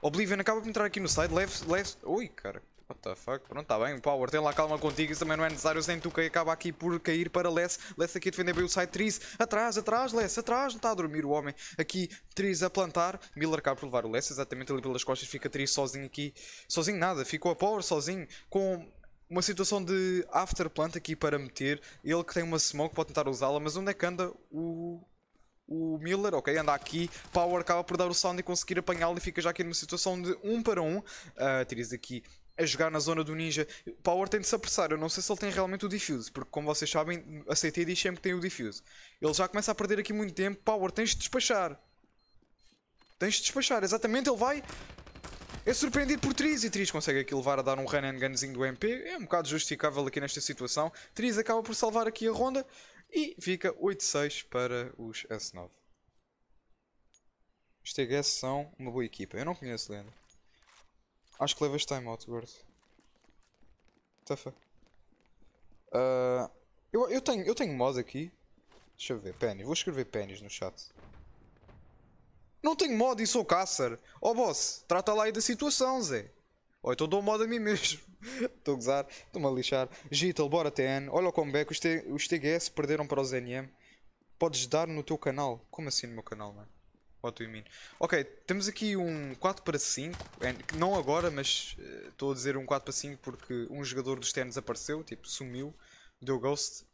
Oblivion, acaba de entrar aqui no site. Leve. leve... Ui, cara. What the fuck? Pronto, tá bem, Power, tem lá calma contigo, isso também não é necessário, sem tu que acaba aqui por cair para Less. Less aqui a defender bem o site Tris, atrás, atrás, Less, atrás, não está a dormir o homem. Aqui, Tris a plantar, Miller acaba por levar o Less, exatamente ali pelas costas, fica Tris sozinho aqui, sozinho nada, ficou a Power sozinho, com uma situação de after plant aqui para meter. Ele que tem uma smoke pode tentar usá-la, mas onde é que anda o, o Miller? Ok, anda aqui. Power acaba por dar o sound e conseguir apanhá-lo e fica já aqui numa situação de 1 um para 1. Um. Uh, aqui a jogar na zona do ninja. O Power tem de se apressar. Eu não sei se ele tem realmente o diffuse, porque como vocês sabem, a CT diz sempre que tem o diffuse. Ele já começa a perder aqui muito tempo. Power, tens de despachar. Tens de despachar. Exatamente, ele vai. É surpreendido por Triz e Triz consegue aqui levar a dar um run and gunzinho do MP. É um bocado justificável aqui nesta situação. Triz acaba por salvar aqui a ronda e fica 8-6 para os S9. Os TGS são uma boa equipa. Eu não conheço Lenda. Acho que levas timeout, gordo. Tafa. Tá uh, eu, eu, tenho, eu tenho mod aqui. Deixa eu ver, pênis. Vou escrever pênis no chat. Não tenho mod e sou caçar. Oh boss, trata lá aí da situação, Zé. Ou oh, então dou mod a mim mesmo. Estou a gozar, estou-me a lixar. Gital, bora TN. Olha o comeback, os, T os TGS perderam para os NM. Podes dar no teu canal. Como assim no meu canal, mano? autoimune. Ok, temos aqui um 4 para 5, é, não agora, mas eh, estou uh, a dizer um 4 para 5 porque um jogador dos ternos apareceu, tipo, sumiu, deu ghost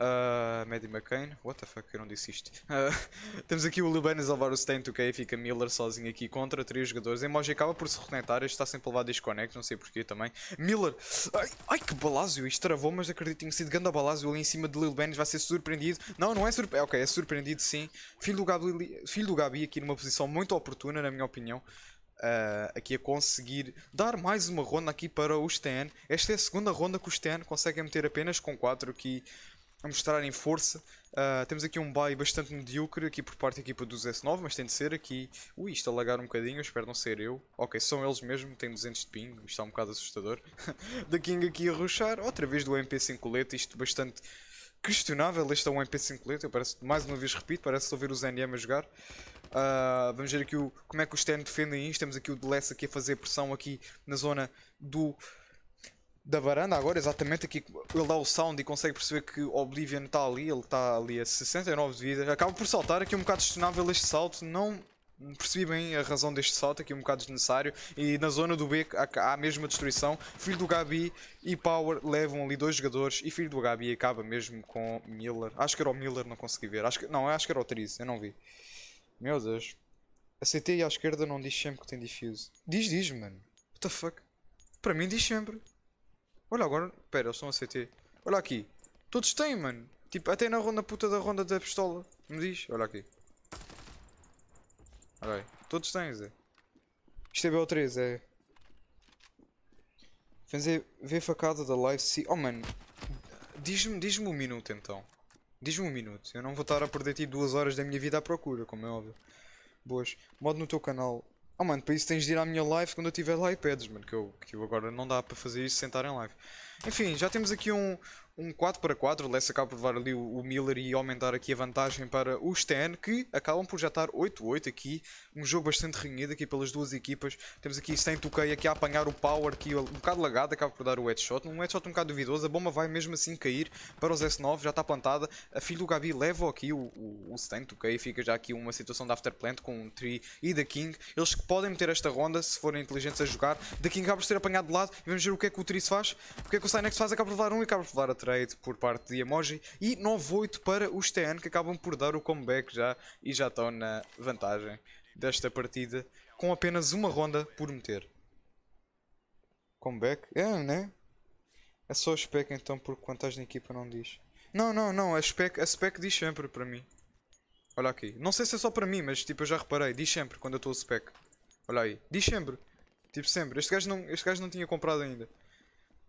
Uh, Maddie McCain, what the fuck, eu não disse isto. Uh, temos aqui o Lubanes a levar o Stain, o e fica Miller sozinho aqui contra três jogadores. Emoji acaba por se reconectar, este está sempre a levar disconnect, não sei porquê também. Miller, ai, ai que balázio, isto travou, mas acredito que tinha sido grande balázio ali em cima de Lil vai ser surpreendido. Não, não é surpreendido, ok, é surpreendido sim. Filho do, Gabi, filho do Gabi aqui numa posição muito oportuna, na minha opinião. Uh, aqui a conseguir dar mais uma ronda aqui para o Stan. Esta é a segunda ronda que o Stan consegue meter apenas com 4 aqui a mostrarem força. Uh, temos aqui um bye bastante medíocre aqui por parte da equipa do S9, mas tem de ser aqui. Ui, isto a lagar um bocadinho, espero não ser eu. Ok, são eles mesmo, tem 200 de ping, isto está é um bocado assustador. da King aqui a rushar, outra vez do MP5 colete, isto bastante questionável. Este é um MP5 colete, eu parece, mais uma vez repito, parece só ver os NM a jogar. Uh, vamos ver aqui o, como é que os TN defendem isto. Temos aqui o Deless aqui a fazer pressão aqui na zona do da varanda agora, exatamente aqui. Ele dá o sound e consegue perceber que Oblivion está ali. Ele está ali a 69 de vida. Acaba por saltar aqui um bocado questionável este salto. Não percebi bem a razão deste salto aqui um bocado desnecessário e na zona do B há a mesma destruição, filho do Gabi e Power levam ali dois jogadores e filho do Gabi acaba mesmo com Miller acho que era o Miller, não consegui ver, acho que, não, acho que era o Triz, eu não vi meu Deus a CT à esquerda não diz sempre que tem difuse diz, diz mano, what the fuck para mim diz sempre Olha agora. Pera, eles estão a CT. Olha aqui. Todos têm, mano. Tipo, até na ronda puta da ronda da pistola. Me diz? Olha aqui. Olha aí. Todos têm, Zé. Isto é BO3, é. Fazer. Ver facada da live se. Oh, mano. Diz-me diz um minuto então. Diz-me um minuto. Eu não vou estar a perder tipo duas horas da minha vida à procura, como é óbvio. Boas. Modo no teu canal. Oh mano, para isso tens de ir à minha live quando eu tiver lá ipads, mano, que eu, que eu agora não dá para fazer isso sentar em live. Enfim, já temos aqui um, um 4x4, Less acaba por levar ali o, Miller e aumentar aqui a vantagem para o Ten, que acabam por já estar 8-8 aqui, um jogo bastante renhido aqui pelas duas equipas, temos aqui sem Tukei aqui a apanhar o Power, que um bocado lagado, acaba por dar o headshot, um headshot um bocado duvidoso, a bomba vai mesmo assim cair para os S9, já está plantada, a filho do Gabi leva aqui o, o, o Stan Tukei, fica já aqui uma situação de afterplant com o Tree e da King, eles que podem meter esta ronda, se forem inteligentes a jogar, da King acaba por ser apanhado de lado, e vamos ver o que é que o Tree se faz, o que é que o Synex faz, acaba por levar um e acaba por levar a 3 trade por parte de Emoji e 9-8 para os TN que acabam por dar o comeback já e já estão na vantagem desta partida com apenas uma ronda por meter. Comeback? É, né? É só a spec então porque quantas na equipa não diz. Não, não, não, a spec, a spec diz sempre para mim. Olha aqui. Não sei se é só para mim, mas tipo eu já reparei, diz sempre quando eu estou a spec. Olha aí, diz sempre. Tipo sempre. Este gajo não, este gajo não tinha comprado ainda.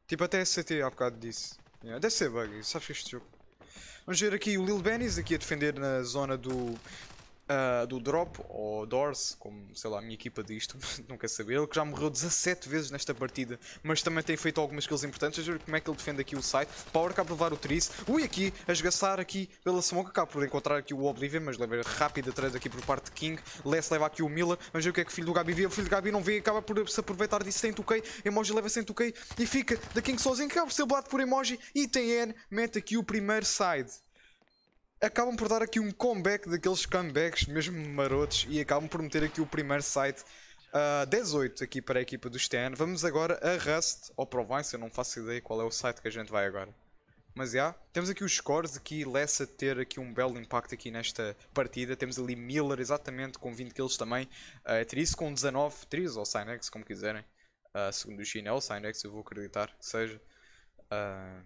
Tipo até SCT há bocado disse. Yeah, deve ser bug, sabes que este jogo. Vamos ver aqui o Lil Bennies aqui a defender na zona do, uh, do Drop, ou Doors, como sei lá, a minha equipa diz não quer saber, ele que já morreu 17 vezes nesta partida, mas também tem feito algumas kills importantes, a ver como é que ele defende aqui o site, Power acaba por levar o Triss, ui aqui, a esgaçar aqui pela Smoke, cá por encontrar aqui o Oblivion, mas leva rápida trade aqui por parte de King, Les leva aqui o Miller, mas ver o que é que o filho do Gabi vê, o filho do Gabi não vê, acaba por se aproveitar disso, tem Tukei, Emoji leva sem Tukei e fica da King sozinho, acaba por ser blado por Emoji e tem N, mete aqui o primeiro side acabam por dar aqui um comeback daqueles comebacks mesmo marotos e acabam por meter aqui o primeiro site uh, ah, 18 aqui para a equipa do Stan. Vamos agora a Rust ou Provence, eu não faço ideia qual é o site que a gente vai agora. Mas já, yeah, temos aqui os scores aqui, Lessa ter aqui um belo impacto aqui nesta partida. Temos ali Miller exatamente com 20 kills também, uh, ah, é Tris com 19, Tris ou Sinex como quiserem. Uh, segundo o chinelo é o eu vou acreditar que seja. Uh,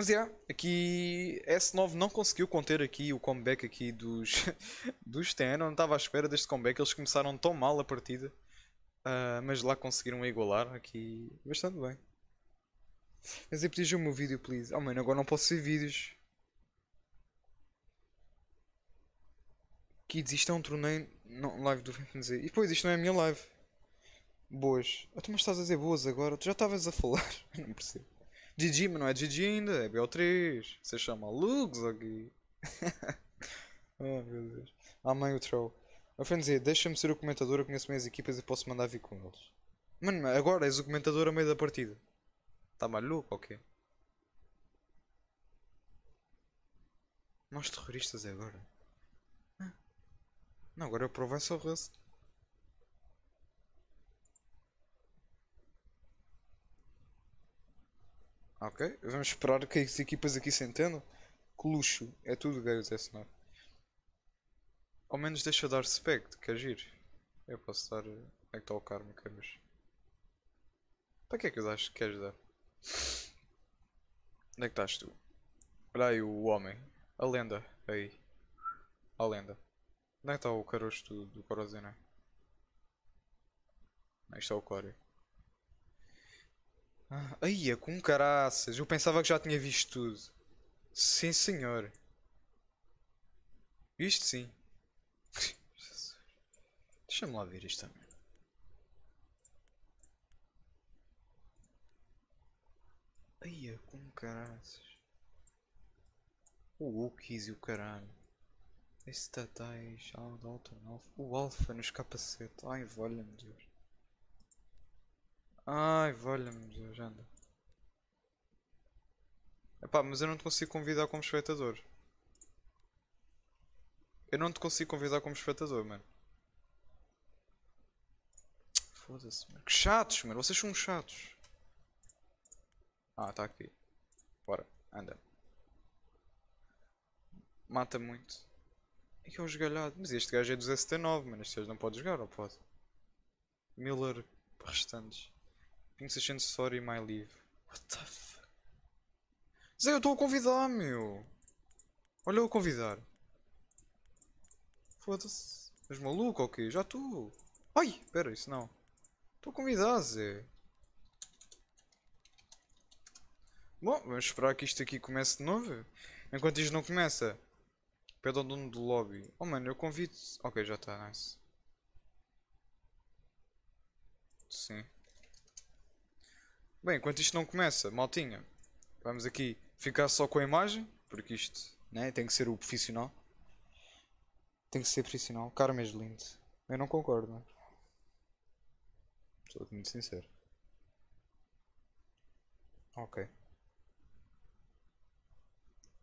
mas yeah, aqui S9 não conseguiu conter aqui o comeback aqui dos, dos TN, não estava à espera deste comeback, eles começaram tão mal a partida, uh, mas lá conseguiram igualar aqui bastante bem. Mas eu o meu vídeo, please. Oh mano, agora não posso ver vídeos. Kids, isto é um torneio. Não, live do dizer. E depois isto não é a minha live. Boas. Ah, tu mas estás a dizer boas agora? Tu já estavas a falar. não percebo. Didi, mas não é Didi ainda, é bl 3 Você chama Lux aqui. oh meu Deus. Ah, mãe, o troll. Eu fui dizer, deixa-me ser o comentador, eu conheço minhas equipas e posso mandar vir com eles. Mano, agora és o comentador a meio da partida. Tá maluco ou okay. quê? terroristas é agora. Ah. Não, agora eu provei só o Rust. Ok? Vamos esperar que as equipas aqui se entendam. Que luxo. É tudo gay o ds Ao menos deixa eu dar spec, quer agir. É eu posso dar. Eh, como é que está o kármico, mas. Para que é que eu acho que queres dar? Onde é que estás tu? Olha aí o homem. A lenda. Aí. A lenda. Onde é que está o caroço do, do Corozena? Isto é o Corey. Ah, com caraças. Eu pensava que já tinha visto tudo. Sim, senhor. Isto sim. Deixa-me lá ver isto também. Aia é com caraças. O Wookiees e o caralho. Estatais, Aldo, Alto, O Alpha nos capacete. Ai, valha-me Deus. Ai, valha-me Deus, anda. Epá, mas eu não te consigo convidar como espectador. Eu não te consigo convidar como espectador, mano. Foda-se, mano. Que chatos, mano. Vocês são chatos. Ah, tá aqui. Bora, anda. Mata muito. E que é um esgalhado. Mas este gajo é do ST9, mano. Este gajo não pode jogar, ou pode? Miller restantes. 1600 sorry, my leave. What the fuck? Zé, eu estou a convidar, meu! Olha eu a convidar. Foda-se. És maluco ou okay? quê? Já estou. Ai, espera, isso não. Estou a convidar, Zé. Bom, vamos esperar que isto aqui comece de novo. Enquanto isto não começa, pede ao dono do lobby. Oh mano, eu convido. Ok, já está, nice. Sim. Bem, enquanto isto não começa, maltinha, vamos aqui ficar só com a imagem, porque isto né, tem que ser o profissional. Tem que ser profissional. Carmes lindo. É eu não concordo, Sou muito sincero. Ok.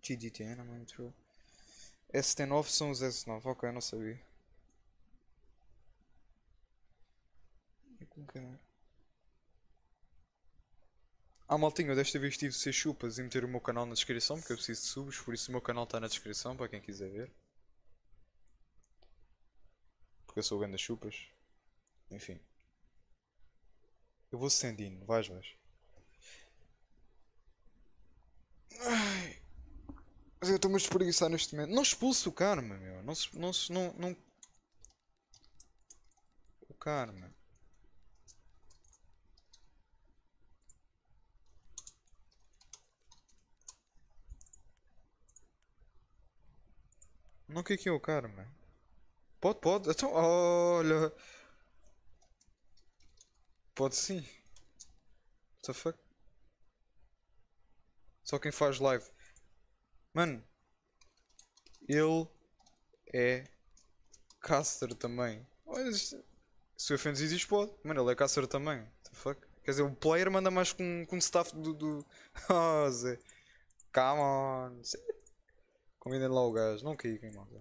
GDTN, é I'm true. ST9 são os S9, ok, não sabia. E como que é? Ah, maltinho, desta vez tive de ser chupas e meter o meu canal na descrição, porque eu preciso de subs, por isso o meu canal está na descrição, para quem quiser ver. Porque eu sou o das chupas. Enfim. Eu vou sentindo, vais, vais. Ai. Mas eu estou-me a espreguiçar neste momento. Não expulso o karma, meu. Não, não, não, não... O karma. Não que é o cara, mano. Pode, pode. Então, olha. Pode sim. What the fuck? Só quem faz live. Mano. Ele é caster também. Olha, se o FNZ diz pode. Mano, ele é caster também. What the fuck? Quer dizer, o player manda mais com, com o staff do. do... Oh, Zé. Come on. Convidem lá o gajo, não caiguem, malta.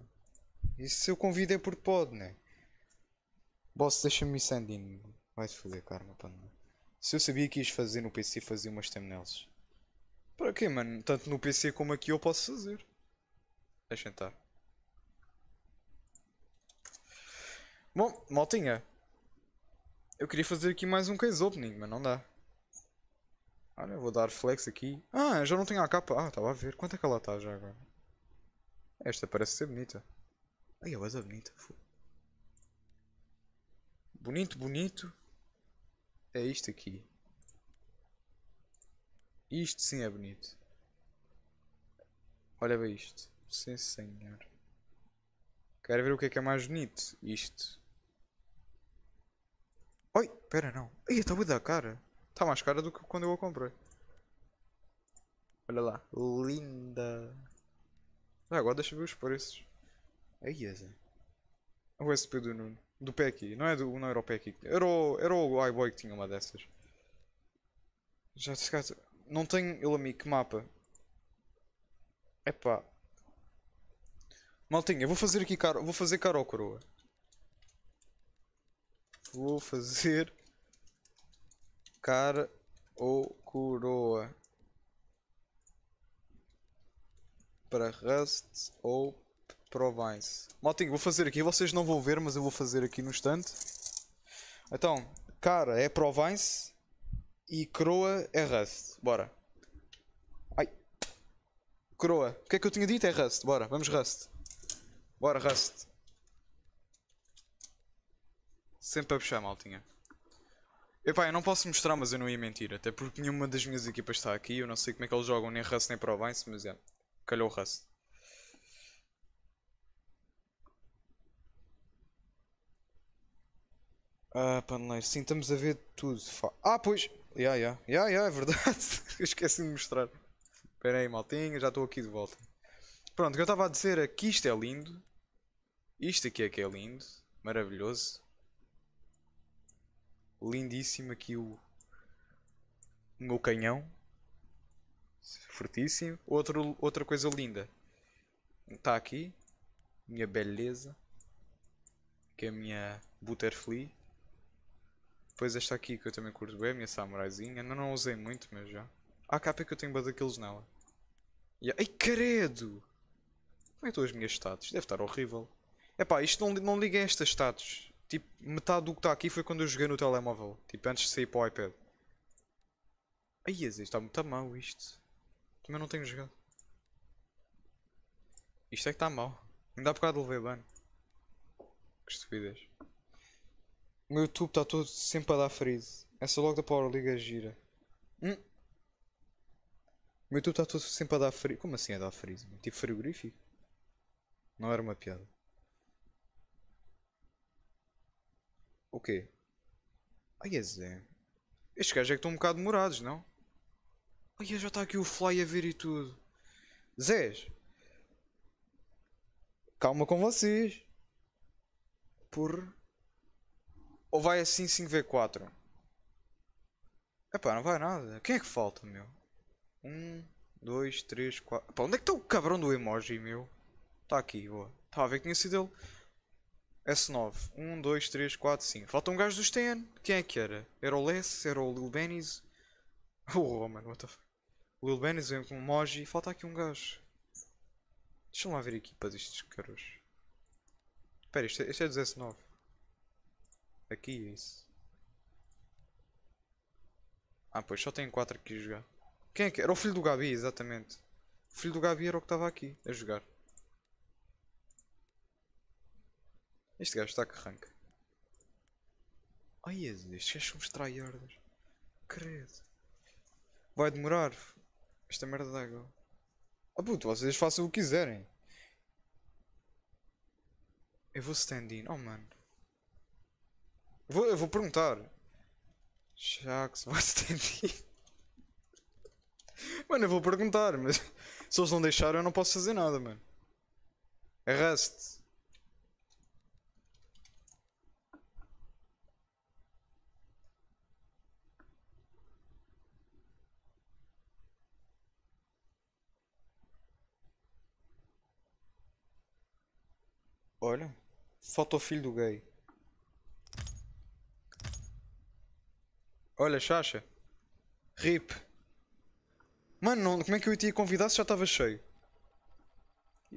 Isso se eu convido é porque pode, né? Boss, deixa-me Sandin. Vai-te foder, karma, Se eu sabia que ias fazer no PC, fazia umas thumbnails. Para quê, mano? Tanto no PC como aqui eu posso fazer. Deixa entrar. Bom, maltinha. Eu queria fazer aqui mais um case opening, mas não dá. Olha, vou dar flex aqui. Ah, já não tenho a capa. Ah, estava a ver. Quanto é que ela está já agora? Esta parece ser bonita. Ai, a é bonita. Bonito, bonito. É isto aqui. Isto sim é bonito. Olha bem isto. Sim, senhor. Quero ver o que é que é mais bonito. Isto. Oi, pera não. Ai, está muito da cara. Está mais cara do que quando eu a comprei. Olha lá. Linda. Ah, agora deixa eu ver os preços. Aí, é, é. é O SP do Nuno. Do Pecky. Não é do. Não era o Era o, era o iBoy que tinha uma dessas. Já se caso. Não tenho ele a mim. Que mapa? Epá. Maltinha, vou fazer aqui caro. Vou fazer caro ou coroa. Vou fazer cara ou coroa. para Rust ou Provence. Maltinho, vou fazer aqui, vocês não vão ver, mas eu vou fazer aqui no instante. Então, cara é Provence e Croa é Rust. Bora. Ai. Croa. O que é que eu tinha dito? É Rust. Bora, vamos Rust. Bora, Rust. Sempre a puxar, maltinha. Epá, eu não posso mostrar, mas eu não ia mentir. Até porque nenhuma das minhas equipas está aqui. Eu não sei como é que eles jogam, nem Rust nem Provence, mas é. Rust. Ah, paneleiro, sim, estamos a ver tudo. Ah, pois! Ya, yeah, ya, ya, é verdade. esqueci de mostrar. Espera aí, maltinha, já estou aqui de volta. Pronto, o que eu estava a dizer é que isto é lindo. Isto aqui é que é lindo. Maravilhoso. Lindíssimo aqui o, o meu canhão fortíssimo. Outro, outra coisa linda. Está aqui. Minha beleza. Que é a minha Butterfly. Depois esta aqui que eu também curto bem, a minha samuraizinha. Não, não usei muito, mas já. Há capa que eu tenho daqueles nela. E, ai, credo! Como é que estão as minhas status? Deve estar horrível. Epá, isto não, não liga a estas status. Tipo, metade do que está aqui foi quando eu joguei no telemóvel. Tipo, antes de sair para o iPad. Ai, existe, está muito mal isto. Também não tenho jogado. Isto é que está mal. Ainda há bocado levei ban. Que estupidez. O meu YouTube está todo sempre a dar freeze. Essa logo da Power League é gira. Hum? O meu YouTube está todo sempre a dar freeze. Como assim a dar freeze? Tipo frigorífico? Não era uma piada. O quê? Ai, é Zé. Estes gajos é que estão um bocado demorados, não? Olha, já está aqui o Fly a ver e tudo. Zés. Calma com vocês. Por. Ou vai assim 5v4? Epá, não vai nada. Quem é que falta, meu? 1, 2, 3, 4. Epá, onde é que está o cabrão do emoji, meu? Está aqui, boa. Estava a ver que tinha sido ele. S9. 1, 2, 3, 4, 5. Falta um gajo dos TN. Quem é que era? Era o Less? Era o Lil Bennies? oh, Roman, what the fuck? O Lil Benis vem com o Moji. Falta aqui um gajo. Deixa-me lá ver a equipa destes caros. Espera, este, este é 19. É aqui é isso. Ah, pois só tem 4 aqui a jogar. Quem é que era? o filho do Gabi, exatamente. O filho do Gabi era o que estava aqui a jogar. Este gajo está que arranca. Ai, estes gajos são os tryharders. Credo. Vai demorar. Esta merda de água. Ah puto, vocês façam o que quiserem. Eu vou stand-in. Oh mano. Eu vou, eu vou perguntar. Já que se vai stand-in. Mano, eu vou perguntar, mas se eles não deixaram eu não posso fazer nada, mano. Arraste. Olha, foto filho do gay. Olha, Chacha. Rip. Mano, não, como é que eu te ia convidar se já estava cheio?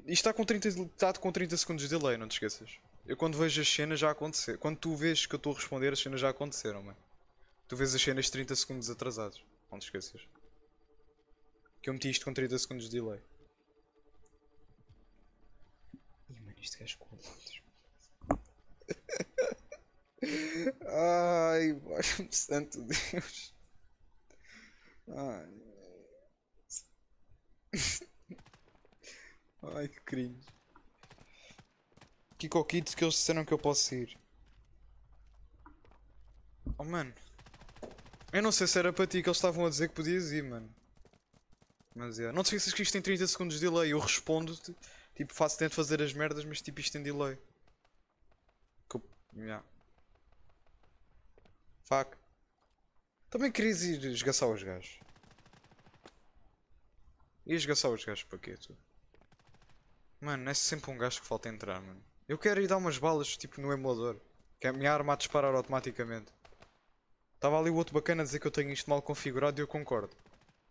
Isto está com 30, está com 30 segundos de delay, não te esqueças. Eu quando vejo as cenas já acontecer. Quando tu vês que eu estou a responder, as cenas já aconteceram, mano. Tu vês as cenas 30 segundos atrasados. Não te esqueças. Que eu meti isto com 30 segundos de delay. Este gajo com outros. Ai, baixo-me santo Deus. Ai. Ai, que cringe. Kiko Kids que eles disseram que eu posso ir. Oh, mano. Eu não sei se era para ti que eles estavam a dizer que podias ir, mano. Mas é. Não te esqueças que isto tem 30 segundos de delay. Eu respondo-te Tipo, faço, tento fazer as merdas, mas tipo, isto tem delay. Que... Yeah. Fuck. Também querias ir esgaçar os gajos. E esgaçar os gajos para quê, tu? Mano, é sempre um gajo que falta entrar, mano. Eu quero ir dar umas balas, tipo, no emulador. Que é a minha arma a disparar automaticamente. Estava ali o outro bacana a dizer que eu tenho isto mal configurado e eu concordo.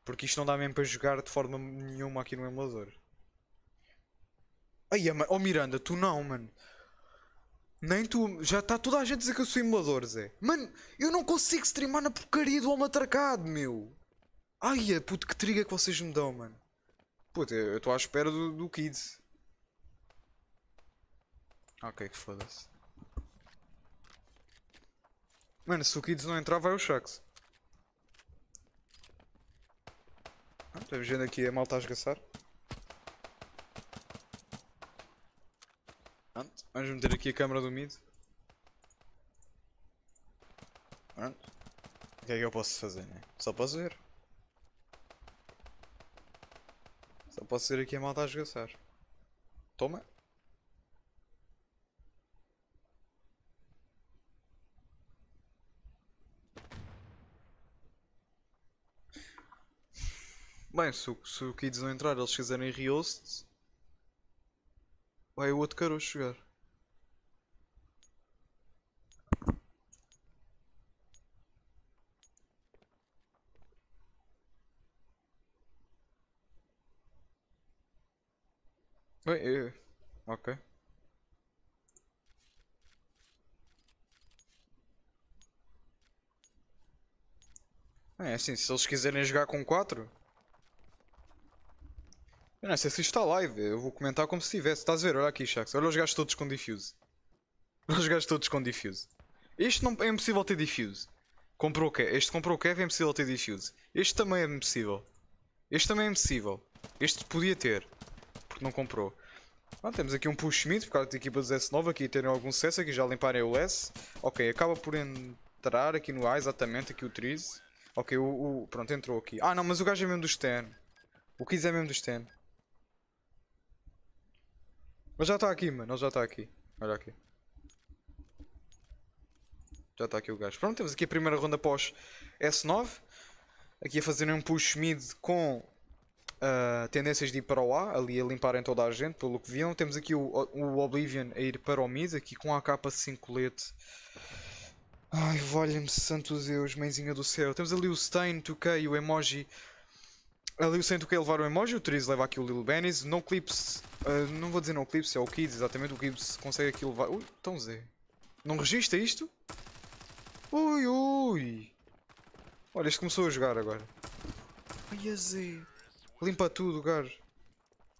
Porque isto não dá mesmo para jogar de forma nenhuma aqui no emulador. Aí, é, mano. Oh, Miranda, tu não, mano. Nem tu. Já está toda a gente a dizer que eu sou emulador, Zé. Mano, eu não consigo streamar na porcaria do Almatracado, meu. Ai, é, puto, que triga que vocês me dão, mano. Puto, eu estou à espera do, do Kids. Ok, foda-se. Mano, se o Kids não entrar, vai o Shax. Ah, estamos vendo aqui a malta a esgaçar. Pronto, vamos meter aqui a câmera do mid. Pronto. O que é que eu posso fazer, né? Só posso ver. Só posso ver aqui a malta a esgaçar. Toma. Bem, se, se o Kids não entrar, eles fizerem rehost, Vai o outro caroço chegar. Oi, ok. É assim, se eles quiserem jogar com 4, eu não sei se isto está live, eu vou comentar como se estivesse. Estás a ver? Olha aqui, Shax. Olha os gajos todos com diffuse. Olha os gajos todos com diffuse. Este não é impossível ter diffuse. Comprou o quê? Este comprou o quê? É impossível ter diffuse. Este também é impossível. Este também é impossível. Este podia ter. Porque não comprou. Ah, temos aqui um push mid por causa da equipa dos S9 aqui terem algum sucesso. Aqui já limparem é o S. Ok, acaba por entrar aqui no A exatamente. Aqui o Triz. Ok, o, o, Pronto, entrou aqui. Ah não, mas o gajo é mesmo do Stan. O Kiz é mesmo do Stan. Mas já está aqui, mano. já está aqui. Olha aqui. Já está aqui o gajo. Pronto, temos aqui a primeira ronda pós S9. Aqui a fazer um push mid com uh, tendências de ir para o A, ali a limparem toda a gente, pelo que viam. Temos aqui o, o Oblivion a ir para o mid, aqui com a capa 5 colete. Ai, valha-me santo Deus, mãezinha do céu. Temos ali o Stain, 2K, o Emoji Ali o centro quer é levar o emoji, o Tris leva aqui o Lil Benny's. No Clips, uh, não vou dizer no Clips, é o Kids, exatamente. O Kids consegue aqui levar. Ui, tão Z. Não registra isto? Ui, ui. Olha, este começou a jogar agora. Ai, a é Z. Limpa tudo, gajo.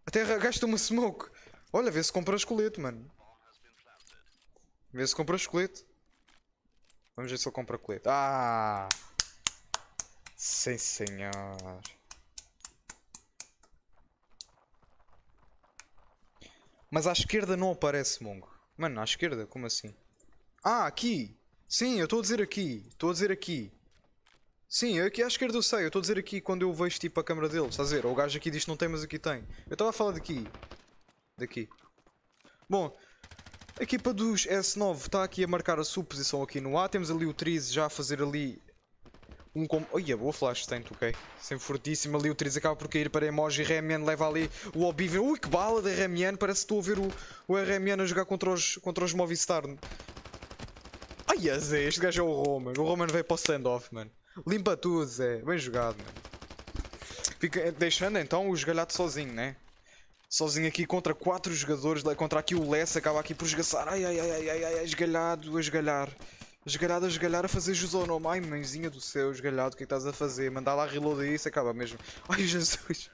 Até gasta uma smoke. Olha, vê se compra escolete, mano. Vê se compra escolete. Vamos ver se ele compra colete. Ah! Sim, senhor. Mas à esquerda não aparece Mongo. Mano, à esquerda? Como assim? Ah, aqui! Sim, eu estou a dizer aqui. Estou a dizer aqui. Sim, aqui à esquerda eu sei. Eu estou a dizer aqui quando eu vejo tipo a câmera dele. Estás a dizer? O gajo aqui diz que não tem, mas aqui tem. Eu estava a falar daqui. Daqui. Bom, a equipa dos S9 está aqui a marcar a sua posição aqui no A. Temos ali o Triz já a fazer ali um combo. Olha, boa flash, tanto, ok. Sempre fortíssimo ali. O Triz acaba por cair para Emoji. Remian leva ali o Oblivion. Ui, que bala da Remian. Parece que estou a ver o, o Remian a jogar contra os, contra os Movistar. Ai, Zé, este gajo é o Roman. O Roman veio para o standoff, mano. Limpa tudo, Zé. Bem jogado, mano. Fica deixando então o esgalhado sozinho, né? Sozinho aqui contra quatro jogadores. Contra aqui o Less acaba aqui por esgaçar. Ai, ai, ai, ai, ai, ai, esgalhado, esgalhar. Esgalhado, esgalhar a fazer jus ao nome. Ai, mãezinha do céu, esgalhado, o que, é que estás a fazer? Mandar lá reload e isso acaba mesmo. Ai, Jesus.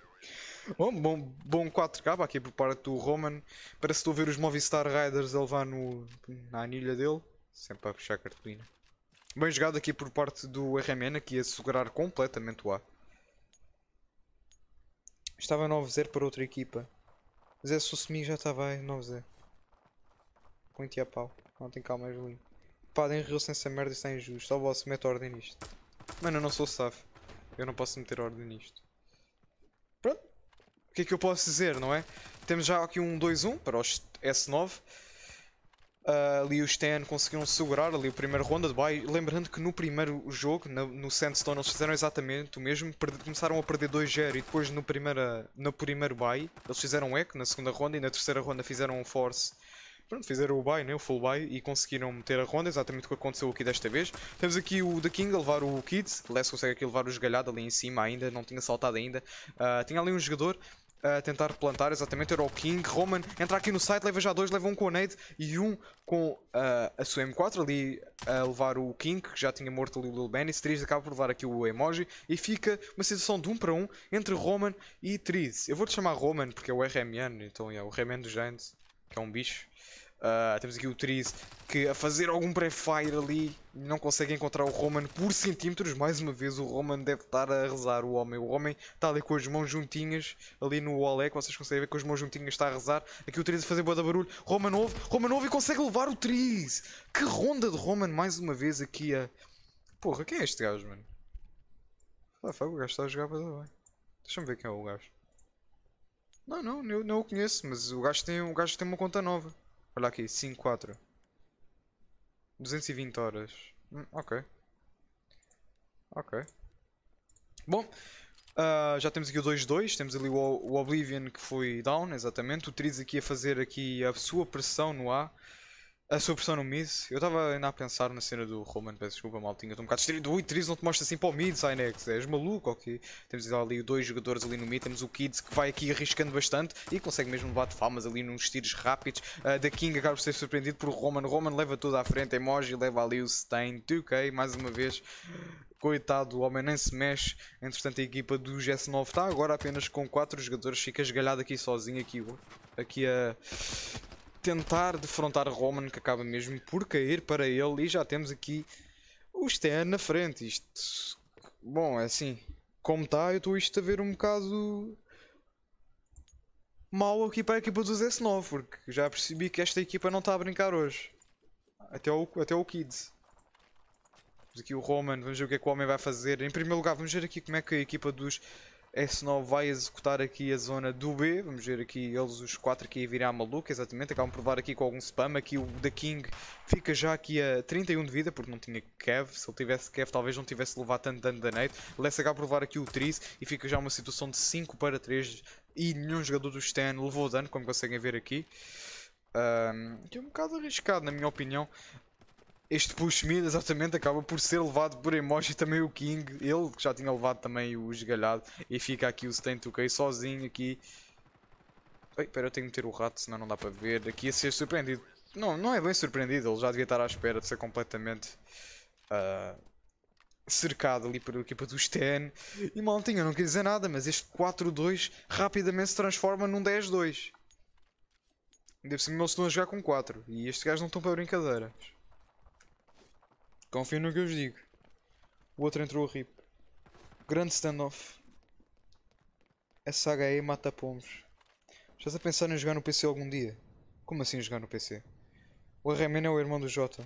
Bom, bom, bom 4K, aqui por parte do Roman. Parece que estou a ver os Movistar Riders a levar no, na anilha dele. Sempre a puxar a cartolina. Bem jogado aqui por parte do RMN, aqui a segurar completamente o A. Estava 9-0 para outra equipa. Mas é Sussumi já estava 9-0. Ponte a pau. Não tem calma, Julinho. É Pá, deem real sem essa merda, isso é injusto. Só você mete ordem nisto. Mano, eu não sou safe. Eu não posso meter ordem nisto. Pronto. O que é que eu posso dizer, não é? Temos já aqui um 2-1 para os S9. Uh, ah, ali os Stan conseguiram segurar ali a primeira ronda de baixo. Lembrando que no primeiro jogo, no, no Sandstone, eles fizeram exatamente o mesmo. começaram a perder 2-0 e depois no, primeira, no primeiro bye eles fizeram um eco na segunda ronda e na terceira ronda fizeram um force Pronto, fizeram o buy, né? o full buy, e conseguiram meter a ronda, exatamente o que aconteceu aqui desta vez. Temos aqui o The King a levar o Kid, Les consegue aqui levar o esgalhado ali em cima ainda, não tinha saltado ainda. Uh, tinha ali um jogador, a tentar plantar, exatamente, era o King, Roman, entra aqui no site, leva já dois, leva um com o nade e um com uh, a sua M4, ali a levar o King, que já tinha morto ali o Lil Benny, Triz acaba por levar aqui o emoji, e fica uma situação de um para um entre Roman e Triz. Eu vou-te chamar Roman, porque é o RMN, então é o RMN do Giants, que é um bicho. Uh, temos aqui o Triz que a fazer algum pré-fire ali não consegue encontrar o Roman por centímetros. Mais uma vez, o Roman deve estar a rezar. O homem, o homem está ali com as mãos juntinhas ali no olé. vocês conseguem ver com as mãos juntinhas está a rezar. Aqui o Triz a fazer boa da barulho. Roman novo, Roman novo e consegue levar o Triz. Que ronda de Roman, mais uma vez aqui a. Porra, quem é este gajo, mano? Fala, ah, fala o gajo está a jogar para bem. Deixa-me ver quem é o gajo. Não, não, eu não o conheço, mas o gajo tem, o gajo tem uma conta nova. Olha aqui, 5, 4. 220 horas. Hum, ok. Ok. Bom, uh, já temos aqui o 2-2. Temos ali o, o Oblivion que foi down, exatamente. O Triz aqui a fazer aqui a sua pressão no A. A supressão no mid, eu estava ainda a pensar na cena do Roman, peço desculpa, maltinho. estou um bocado distraído. Ui, Tris não te mostra assim para o mid, Sinex. És maluco, ok? Temos ali dois jogadores ali no mid. Temos o Kids que vai aqui arriscando bastante e consegue mesmo levar de famas ali nos tiros rápidos. Uh, da King acaba por ser surpreendido por Roman. Roman leva tudo à frente, emoji, leva ali o Stain. 2K, mais uma vez. Coitado, o homem nem se mexe. Entretanto, a equipa do GS9 está agora apenas com 4 jogadores. Fica esgalhado aqui sozinho. Aqui, aqui a tentar defrontar Roman, que acaba mesmo por cair para ele. E já temos aqui o Stan na frente. Isto, bom, é assim, como está, eu estou isto a ver um bocado mal aqui para a equipa do S9, porque já percebi que esta equipa não está a brincar hoje. Até o, até o Kids. Temos aqui o Roman, vamos ver o que é que o homem vai fazer. Em primeiro lugar, vamos ver aqui como é que a equipa dos é, S9 vai executar aqui a zona do B. Vamos ver aqui eles, os quatro aqui a virar maluco, exatamente. Acabam por levar aqui com algum spam. Aqui o da King fica já aqui a 31 de vida, porque não tinha Kev. Se ele tivesse Kev, talvez não tivesse levado tanto dano da Nate. Less acaba por levar aqui o Tris e fica já uma situação de 5 para 3. E nenhum jogador do Stan levou dano, como conseguem ver aqui. Um, que é um bocado arriscado, na minha opinião este Pushmin exatamente acaba por ser levado por Emoji também o King, ele que já tinha levado também o esgalhado e fica aqui o stand 2K sozinho aqui. Ei, pera, eu tenho que meter o rato, senão não dá para ver. Aqui a ser surpreendido. Não, não é bem surpreendido, ele já devia estar à espera de ser completamente uh, cercado ali pela equipa do sten E mal tinha não queria dizer nada, mas este 4-2 rapidamente se transforma num 10-2. Ainda por cima eles estão a jogar com 4 e estes gajos não estão para brincadeiras. Confiem no que eu vos digo. O outro entrou a rip. Grande standoff. saga HE mata pomos. Estás a pensar em jogar no PC algum dia? Como assim jogar no PC? O Rayman é o irmão do Jota.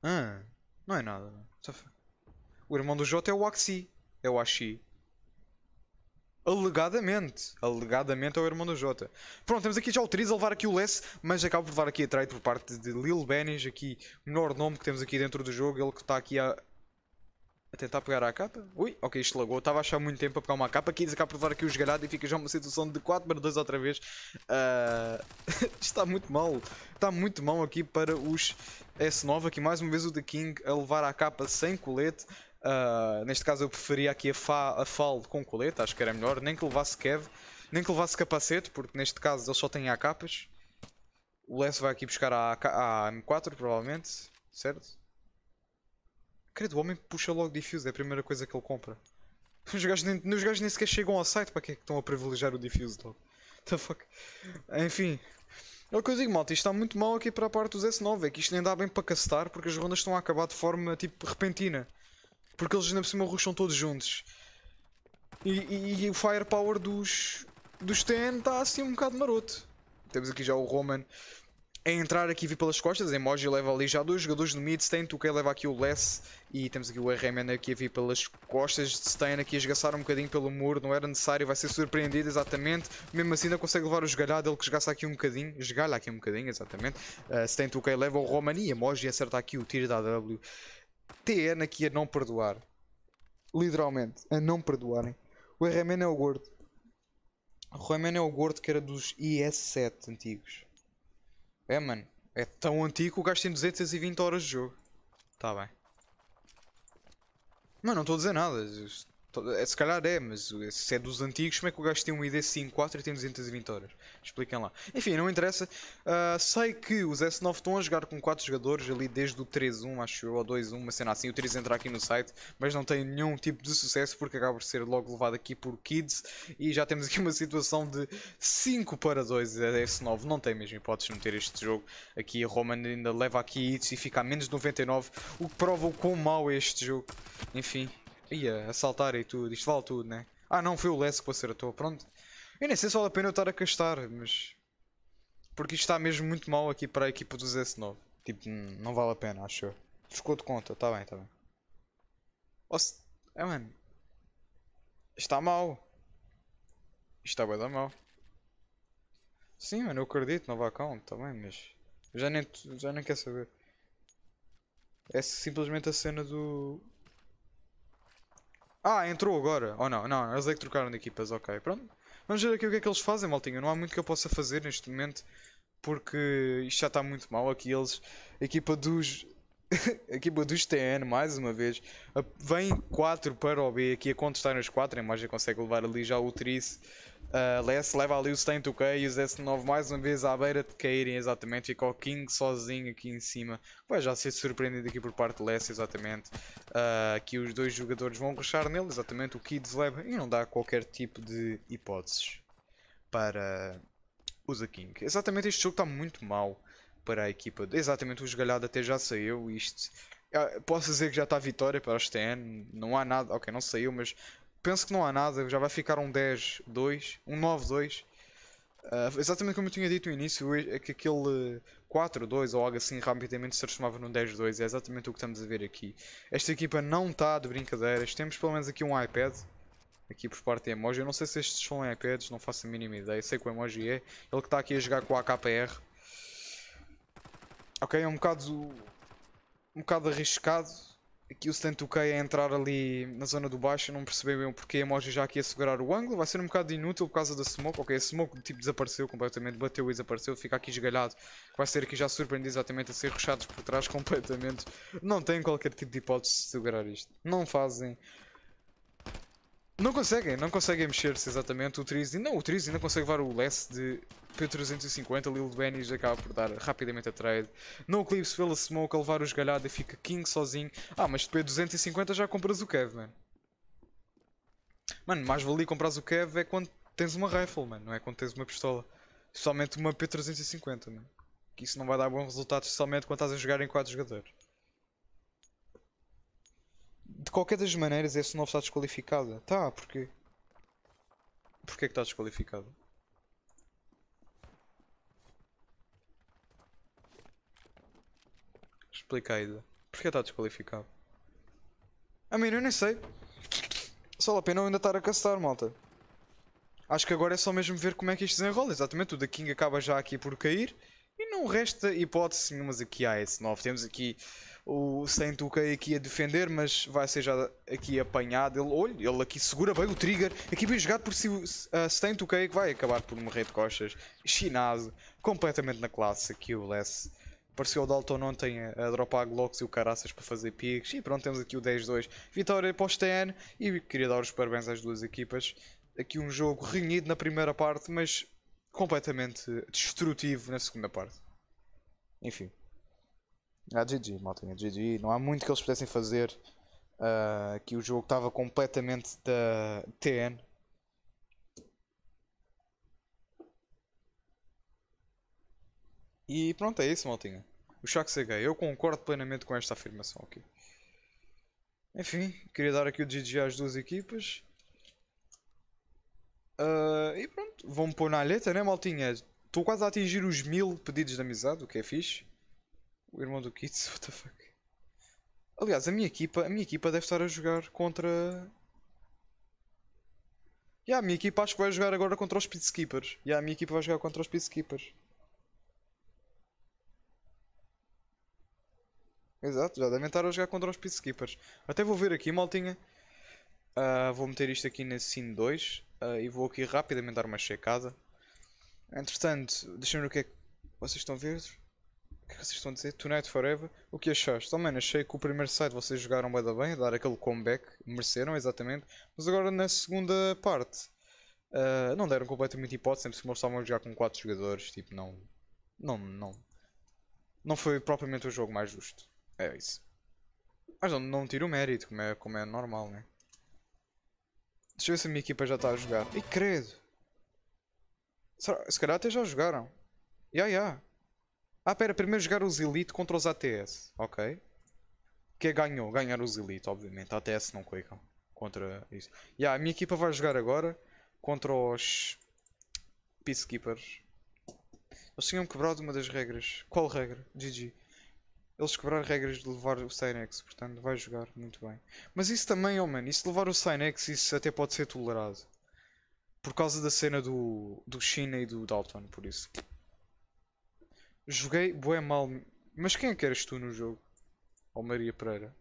Ah, não é nada. O irmão do Jota é o Axi. É o Axi. Alegadamente. Alegadamente é o irmão do Jota. Pronto, temos aqui já o Triz a levar aqui o Less, mas acaba por levar aqui a trade por parte de Lil Benis, aqui o menor nome que temos aqui dentro do jogo. Ele que está aqui a, a tentar pegar a capa. Ui, ok, isto lagou. Estava a achar muito tempo a pegar uma capa. Aqui acaba por levar aqui o esgalhado e fica já uma situação de 4 para 2 outra vez. Uh... está muito mal. Está muito mal aqui para os S9. Aqui mais uma vez o The King a levar a capa sem colete. Uh, neste caso eu preferia aqui a, fa a Fal com colete, acho que era melhor. Nem que levasse Kev, nem que levasse capacete, porque neste caso ele só a capas. O Les vai aqui buscar a, a M4, provavelmente, certo? Credo, o homem puxa logo Diffuse, é a primeira coisa que ele compra. Os gajos nem, os gajos nem sequer chegam ao site, para que é que estão a privilegiar o Diffuse logo? The fuck? Enfim, é o que eu digo, malta, isto está muito mal aqui para a parte dos S9, é que isto nem dá bem para castar porque as rondas estão a acabar de forma tipo repentina. Porque eles ainda por cima rusham todos juntos. E, e, e, o firepower dos, dos TN está assim um bocado maroto. Temos aqui já o Roman a entrar aqui vir pelas costas. A emoji leva ali já dois jogadores no mid. Stain, Tukei leva aqui o Less. E temos aqui o RMN aqui a vir pelas costas. Stain aqui a esgaçar um bocadinho pelo muro. Não era necessário, vai ser surpreendido exatamente. Mesmo assim ainda consegue levar o esgalhado. Ele que esgaça aqui um bocadinho. Esgalha aqui um bocadinho, exatamente. Uh, ah, Stain, Tukei leva o Roman e a emoji acerta aqui o tiro da w TN é aqui a é não perdoar. Literalmente, a é não perdoarem. O Rayman é o gordo. O Rayman é o gordo que era dos IS7 antigos. É, mano. É tão antigo que o gajo tem 220 horas de jogo. Tá bem. Mano, não estou a dizer nada. Se calhar é, mas se é dos antigos, como é que o gajo tem um ID 5.4 e tem 220 horas? Expliquem lá. Enfim, não interessa. Uh, sei que os S9 estão a jogar com 4 jogadores ali desde o 3-1, acho eu, ou 2-1, uma cena assim. O 3 entrar aqui no site, mas não tem nenhum tipo de sucesso porque acaba por ser logo levado aqui por Kids. E já temos aqui uma situação de 5 para 2 a S9. Não tem mesmo hipótese de meter este jogo. Aqui a Roman ainda leva aqui Hits e fica a menos de 99, o que prova o quão mau é este jogo. Enfim, ia assaltar e tudo. Isto vale tudo, né? Ah não, foi o Les que acertou. Pronto. Eu nem sei se vale a pena eu estar a castar, mas. Porque isto está mesmo muito mal aqui para a equipa do S9. Tipo, não vale a pena, acho eu. Ficou de conta, tá bem, tá bem. Oh, se... É, mano. Está mal. Isto está bem da mal. Sim, mano, eu acredito no Vacão também, tá mas. já nem, já nem quer saber. É simplesmente a cena do. Ah, entrou agora. Oh não, não, eles é que trocaram de equipas, ok. Pronto. Vamos ver aqui o que é que eles fazem, maltinha. Não há muito que eu possa fazer neste momento. Porque isto já está muito mal aqui. Eles, equipa dos... a equipa dos TN, mais uma vez. A, vem 4 para o B. Aqui a contestar nos 4. A imagem consegue levar ali já o Trice. Ah, Less leva ali o 100k e os S9 mais uma vez à beira de caírem, exatamente. Fica o King sozinho aqui em cima. Vai já ser é surpreendido aqui por parte de Less, exatamente. Uh, ah, aqui os dois jogadores vão rushar nele, exatamente. O Kids leva e não dá qualquer tipo de hipóteses para The King. Exatamente, este jogo está muito mal para a equipa. Exatamente, o esgalhado até já saiu. Isto. Ah, posso dizer que já está a vitória para os STN. Não há nada. Ok, não saiu, mas penso que não há nada, já vai ficar um 10-2, um 9-2. Uh, ah, exatamente como eu tinha dito no início, é que aquele 4-2 ou algo assim rapidamente se transformava num 10-2, é exatamente o que estamos a ver aqui. Esta equipa não está de brincadeiras, temos pelo menos aqui um iPad, aqui por parte da Emoji, eu não sei se estes são iPads, não faço a mínima ideia, sei que o Emoji é, ele que está aqui a jogar com a AKR. Ok, é um bocado, um bocado arriscado, que o Stantukei a entrar ali na zona do baixo, não percebi bem porque a Emoji já aqui a segurar o ângulo, vai ser um bocado inútil por causa da smoke, ok, a smoke tipo desapareceu completamente, bateu e desapareceu, fica aqui esgalhado, vai ser aqui já surpreendido exatamente a ser rochados por trás completamente, não tem qualquer tipo de hipótese de segurar isto, não fazem não conseguem, não conseguem mexer-se exatamente. O Triz, não, o Triz ainda consegue levar o less de P350. Lil já acaba por dar rapidamente a trade. No Eclipse, pela Smoke, a levar o esgalhado e fica King sozinho. Ah, mas de P250 já compras o Kev, mano. Mano, mais valia comprar o Kev é quando tens uma rifle, mano, não é quando tens uma pistola. Especialmente uma P350, mano. Que isso não vai dar bons resultados, especialmente quando estás a jogar em 4 jogadores. De qualquer das maneiras, esse 9 está desqualificado. Tá, porquê? Porquê que está desqualificado? Explica aí. Porquê está desqualificado? A mim, eu nem sei. Só a pena eu ainda estar a castar, malta. Acho que agora é só mesmo ver como é que isto desenrola. Exatamente, o da King acaba já aqui por cair. E não resta hipótese nenhuma aqui a S9. Temos aqui o Sentuca aqui a defender, mas vai ser já aqui apanhado. Ele, olha, ele aqui segura bem o trigger, aqui bem jogado por si, uh, Sentuca é que vai acabar por morrer de costas. Chinado, completamente na classe aqui o Less. Apareceu o Dalton ontem a, a dropar Glocks e o Caraças para fazer picks. E pronto, temos aqui o 10-2. Vitória para os TN. E queria dar os parabéns às duas equipas. Aqui um jogo renhido na primeira parte, mas completamente destrutivo na segunda parte. Enfim. Ah, GG, maltinha, GG. Não há muito que eles pudessem fazer. Uh, que o jogo estava completamente da TN. E pronto, é isso, maltinha. O Shaq Segay, eu concordo plenamente com esta afirmação aqui. Enfim, queria dar aqui o GG às duas equipas. Uh, e pronto, vão pôr na alheta, né, maltinha? Estou quase a atingir os mil pedidos de amizade, o que é fixe. O irmão do Kitsu, what the fuck? Aliás, a minha equipa, a minha equipa deve estar a jogar contra. Yeah, a minha equipa acho que vai jogar agora contra os Speedskippers. Yeah, a minha equipa vai jogar contra os Speedskippers. Exato, já devem estar a jogar contra os Speedskippers. Até vou ver aqui, maltinha. Uh, vou meter isto aqui na Scene 2 uh, e vou aqui rapidamente dar uma checada. Entretanto, deixem-me ver o que é que vocês estão a ver que vocês estão a dizer? Tonight Forever, o que achaste? Também oh, achei que o primeiro site vocês jogaram bem, bem dar aquele comeback, mereceram exatamente, mas agora na segunda parte uh, não deram completamente hipótese, sempre se mostravam a jogar com 4 jogadores, tipo, não, não, não, não foi propriamente o jogo mais justo, é isso. Mas não, não tiro o mérito, como é, como é normal, né? Deixa eu ver se a minha equipa já está a jogar. E credo! Será, se calhar até já jogaram. Ya, yeah, ya. Yeah. Ah, pera, primeiro jogar os Elite contra os ATS. Ok. Quem é ganhou? Ganhar os Elite, obviamente. ATS não clicam contra isso. E yeah, a minha equipa vai jogar agora contra os Peacekeepers. Eles tinham quebrado uma das regras. Qual regra? GG. Eles quebraram regras de levar o Sinex, portanto vai jogar muito bem. Mas isso também, oh mano, isso de levar o Sinex, isso até pode ser tolerado. Por causa da cena do, do China e do Dalton, por isso. Joguei bué mal. Mas quem é que eras tu no jogo? Ou Maria Pereira.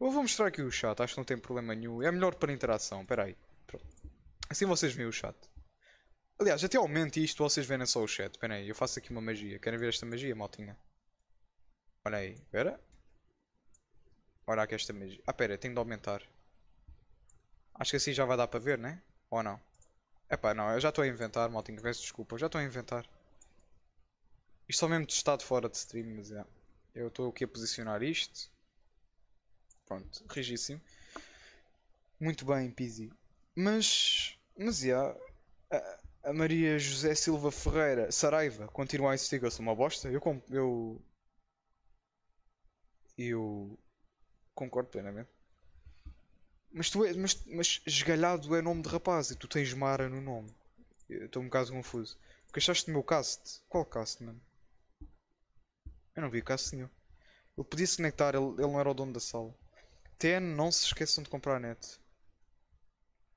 Eu vou mostrar aqui o chat, acho que não tem problema nenhum. É melhor para interação, espera aí. Pronto. Assim vocês veem o chat. Aliás, até aumente isto, vocês verem só o chat. Espera aí, eu faço aqui uma magia. Querem ver esta magia, maltinha? Olha aí, espera. Olha aqui esta magia. Ah, espera, tenho de aumentar. Acho que assim já vai dar para ver, né? Ou não? Epá, não, eu já estou a inventar, Maltinha peço desculpa. Eu já estou a inventar. Isto só mesmo testado fora de stream, mas é. Eu estou aqui a posicionar isto. Pronto, rigíssimo. Muito bem, Pizzi. Mas, mas já. A, a, Maria José Silva Ferreira, Saraiva, continua a insistir que eu sou uma bosta. Eu. Eu, eu concordo plenamente. Mas tu é, mas, mas esgalhado é nome de rapaz e tu tens Mara no nome. Estou um bocado confuso. Porque achaste o meu cast? Qual cast, mano? Eu não vi o caso Ele podia se conectar, ele, ele não era o dono da sala. TN, não se esqueçam de comprar a net.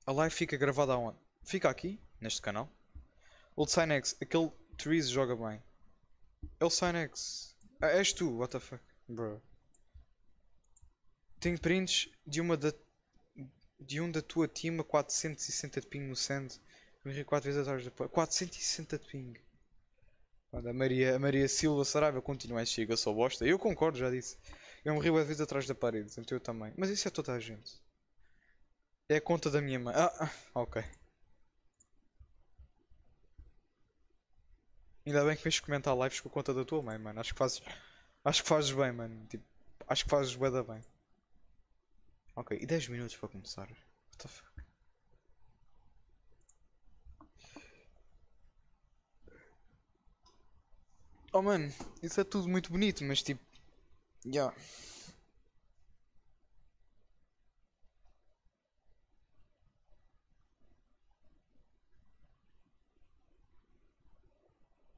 A live fica gravada aonde? Fica aqui, neste canal. Old Sinex, aquele Trees joga bem. É o Sinex. Ah, és tu, what the fuck, bro. Tenho prints de uma da de um da tua team a 460 de ping no sand. Eu 4 vezes atrás da 460 de ping. A Maria, a Maria Silva Saraiva continua a chega, só bosta. Eu concordo, já disse. Eu morri rio às vezes atrás da parede, então eu também. Mas isso é toda a gente. É a conta da minha mãe. Ah, ah, ok. Ainda bem que vens comentar lives com a conta da tua mãe, mano. Acho que fazes. Acho que fazes bem, mano. Tipo, acho que fazes bem da bem. Ok, e 10 minutos para começar. What the fuck? Oh mano, isso é tudo muito bonito, mas tipo. Yeah.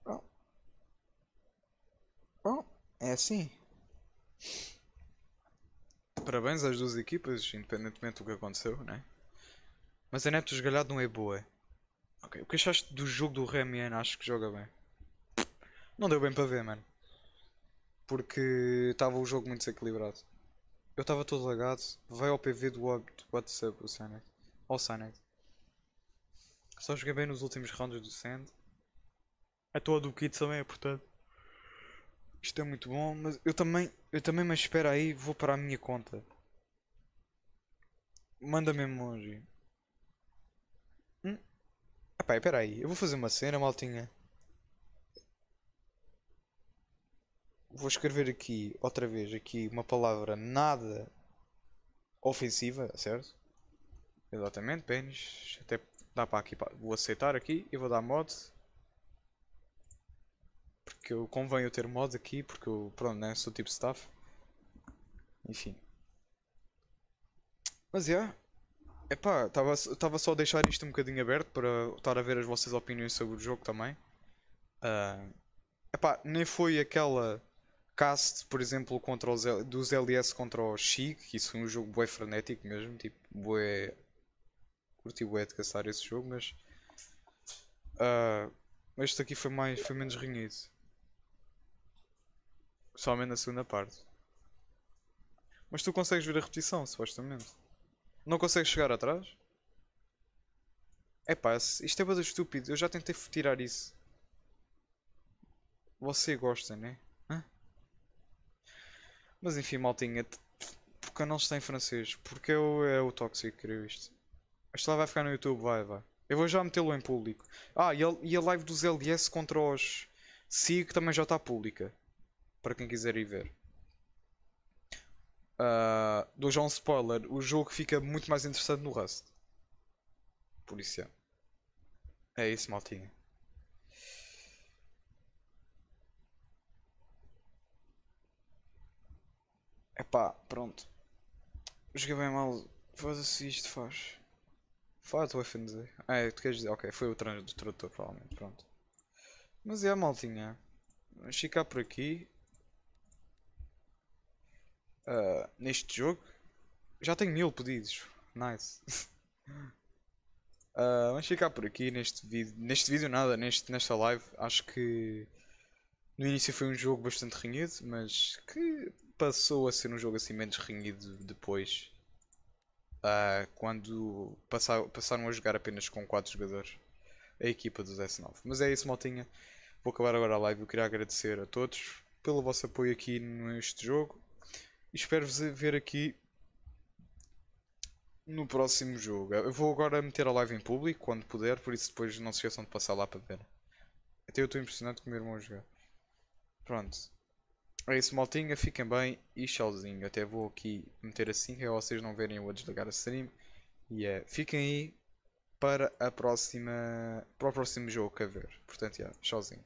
Oh. Oh, é assim. Parabéns às duas equipas, independentemente do que aconteceu, né? Mas a neto esgalhada não é boa. Ok, o que achaste do jogo do Remy? Acho que joga bem. Não deu bem para ver, mano. Porque estava o jogo muito desequilibrado. Eu estava todo lagado. Vai ao PV do WhatsApp, o Sanet. Ao Sanet. Só joguei bem nos últimos rounds do Sand. A tua do Kid também é, portanto. Isto é muito bom, mas eu também, eu também, mas espera aí, vou para a minha conta. Manda-me emoji. Hum? Epá, espera aí, eu vou fazer uma cena, maltinha. vou escrever aqui outra vez aqui uma palavra nada ofensiva, certo? Exatamente, pênis. Até dá para aqui. Vou aceitar aqui e vou dar mod. Porque eu convém eu ter mod aqui, porque eu, pronto, né? Sou tipo staff. Enfim. Mas é. Yeah. Epá, estava só a deixar isto um bocadinho aberto para estar a ver as vossas opiniões sobre o jogo também. Uh, epá, nem foi aquela cast, por exemplo, contra os, dos LS contra o Chic, isso foi um jogo bué frenético mesmo, tipo, bué... Curti bué de caçar esse jogo, mas... Uh, ah, mas este aqui foi, mais, foi menos rinhido. Somente na segunda parte. Mas tu consegues ver a repetição, supostamente. Não consegues chegar atrás? É pá, isto é bastante estúpido. Eu já tentei tirar isso. Você gosta, né? Mas enfim, maltinha, porque eu não sei em francês, porque eu, é o tóxico que criou isto. Isto lá vai ficar no YouTube, vai, vai. Eu vou já metê-lo em público. Ah, e a, e a live dos LDS contra os SIG também já está pública. Para quem quiser ir ver. Uh, ah, do João Spoiler, o jogo fica muito mais interessante no Rust. Por isso é. É isso, maltinha. Epá, pronto. Joguei bem mal. Foda-se isto faz. Fala, tu a FNZ. Ah, é, tu queres dizer? Ok, foi o trânsito do tradutor, provavelmente. Pronto. Mas é a maltinha. Vamos ficar por aqui. Uh, neste jogo. Já tenho mil pedidos. Nice. uh, vamos ficar por aqui neste vídeo. Neste vídeo nada, neste, nesta live. Acho que no início foi um jogo bastante renhido, mas que passou a ser um jogo assim menos renhido depois. Uh, quando passar, passaram a jogar apenas com 4 jogadores. A equipa dos S9. Mas é isso, maltinha. Vou acabar agora a live. Eu queria agradecer a todos pelo vosso apoio aqui neste jogo. Espero-vos ver aqui no próximo jogo. Eu vou agora meter a live em público quando puder, por isso depois não se esqueçam de passar lá para ver. Até eu estou impressionado com o meu irmão a jogar. Pronto. É isso, maltinha. Fiquem bem e tchauzinho. Até vou aqui meter assim para é vocês não verem eu desligar a stream. E yeah. É, fiquem aí para a próxima para o próximo jogo que haver. Portanto, yeah, tchauzinho.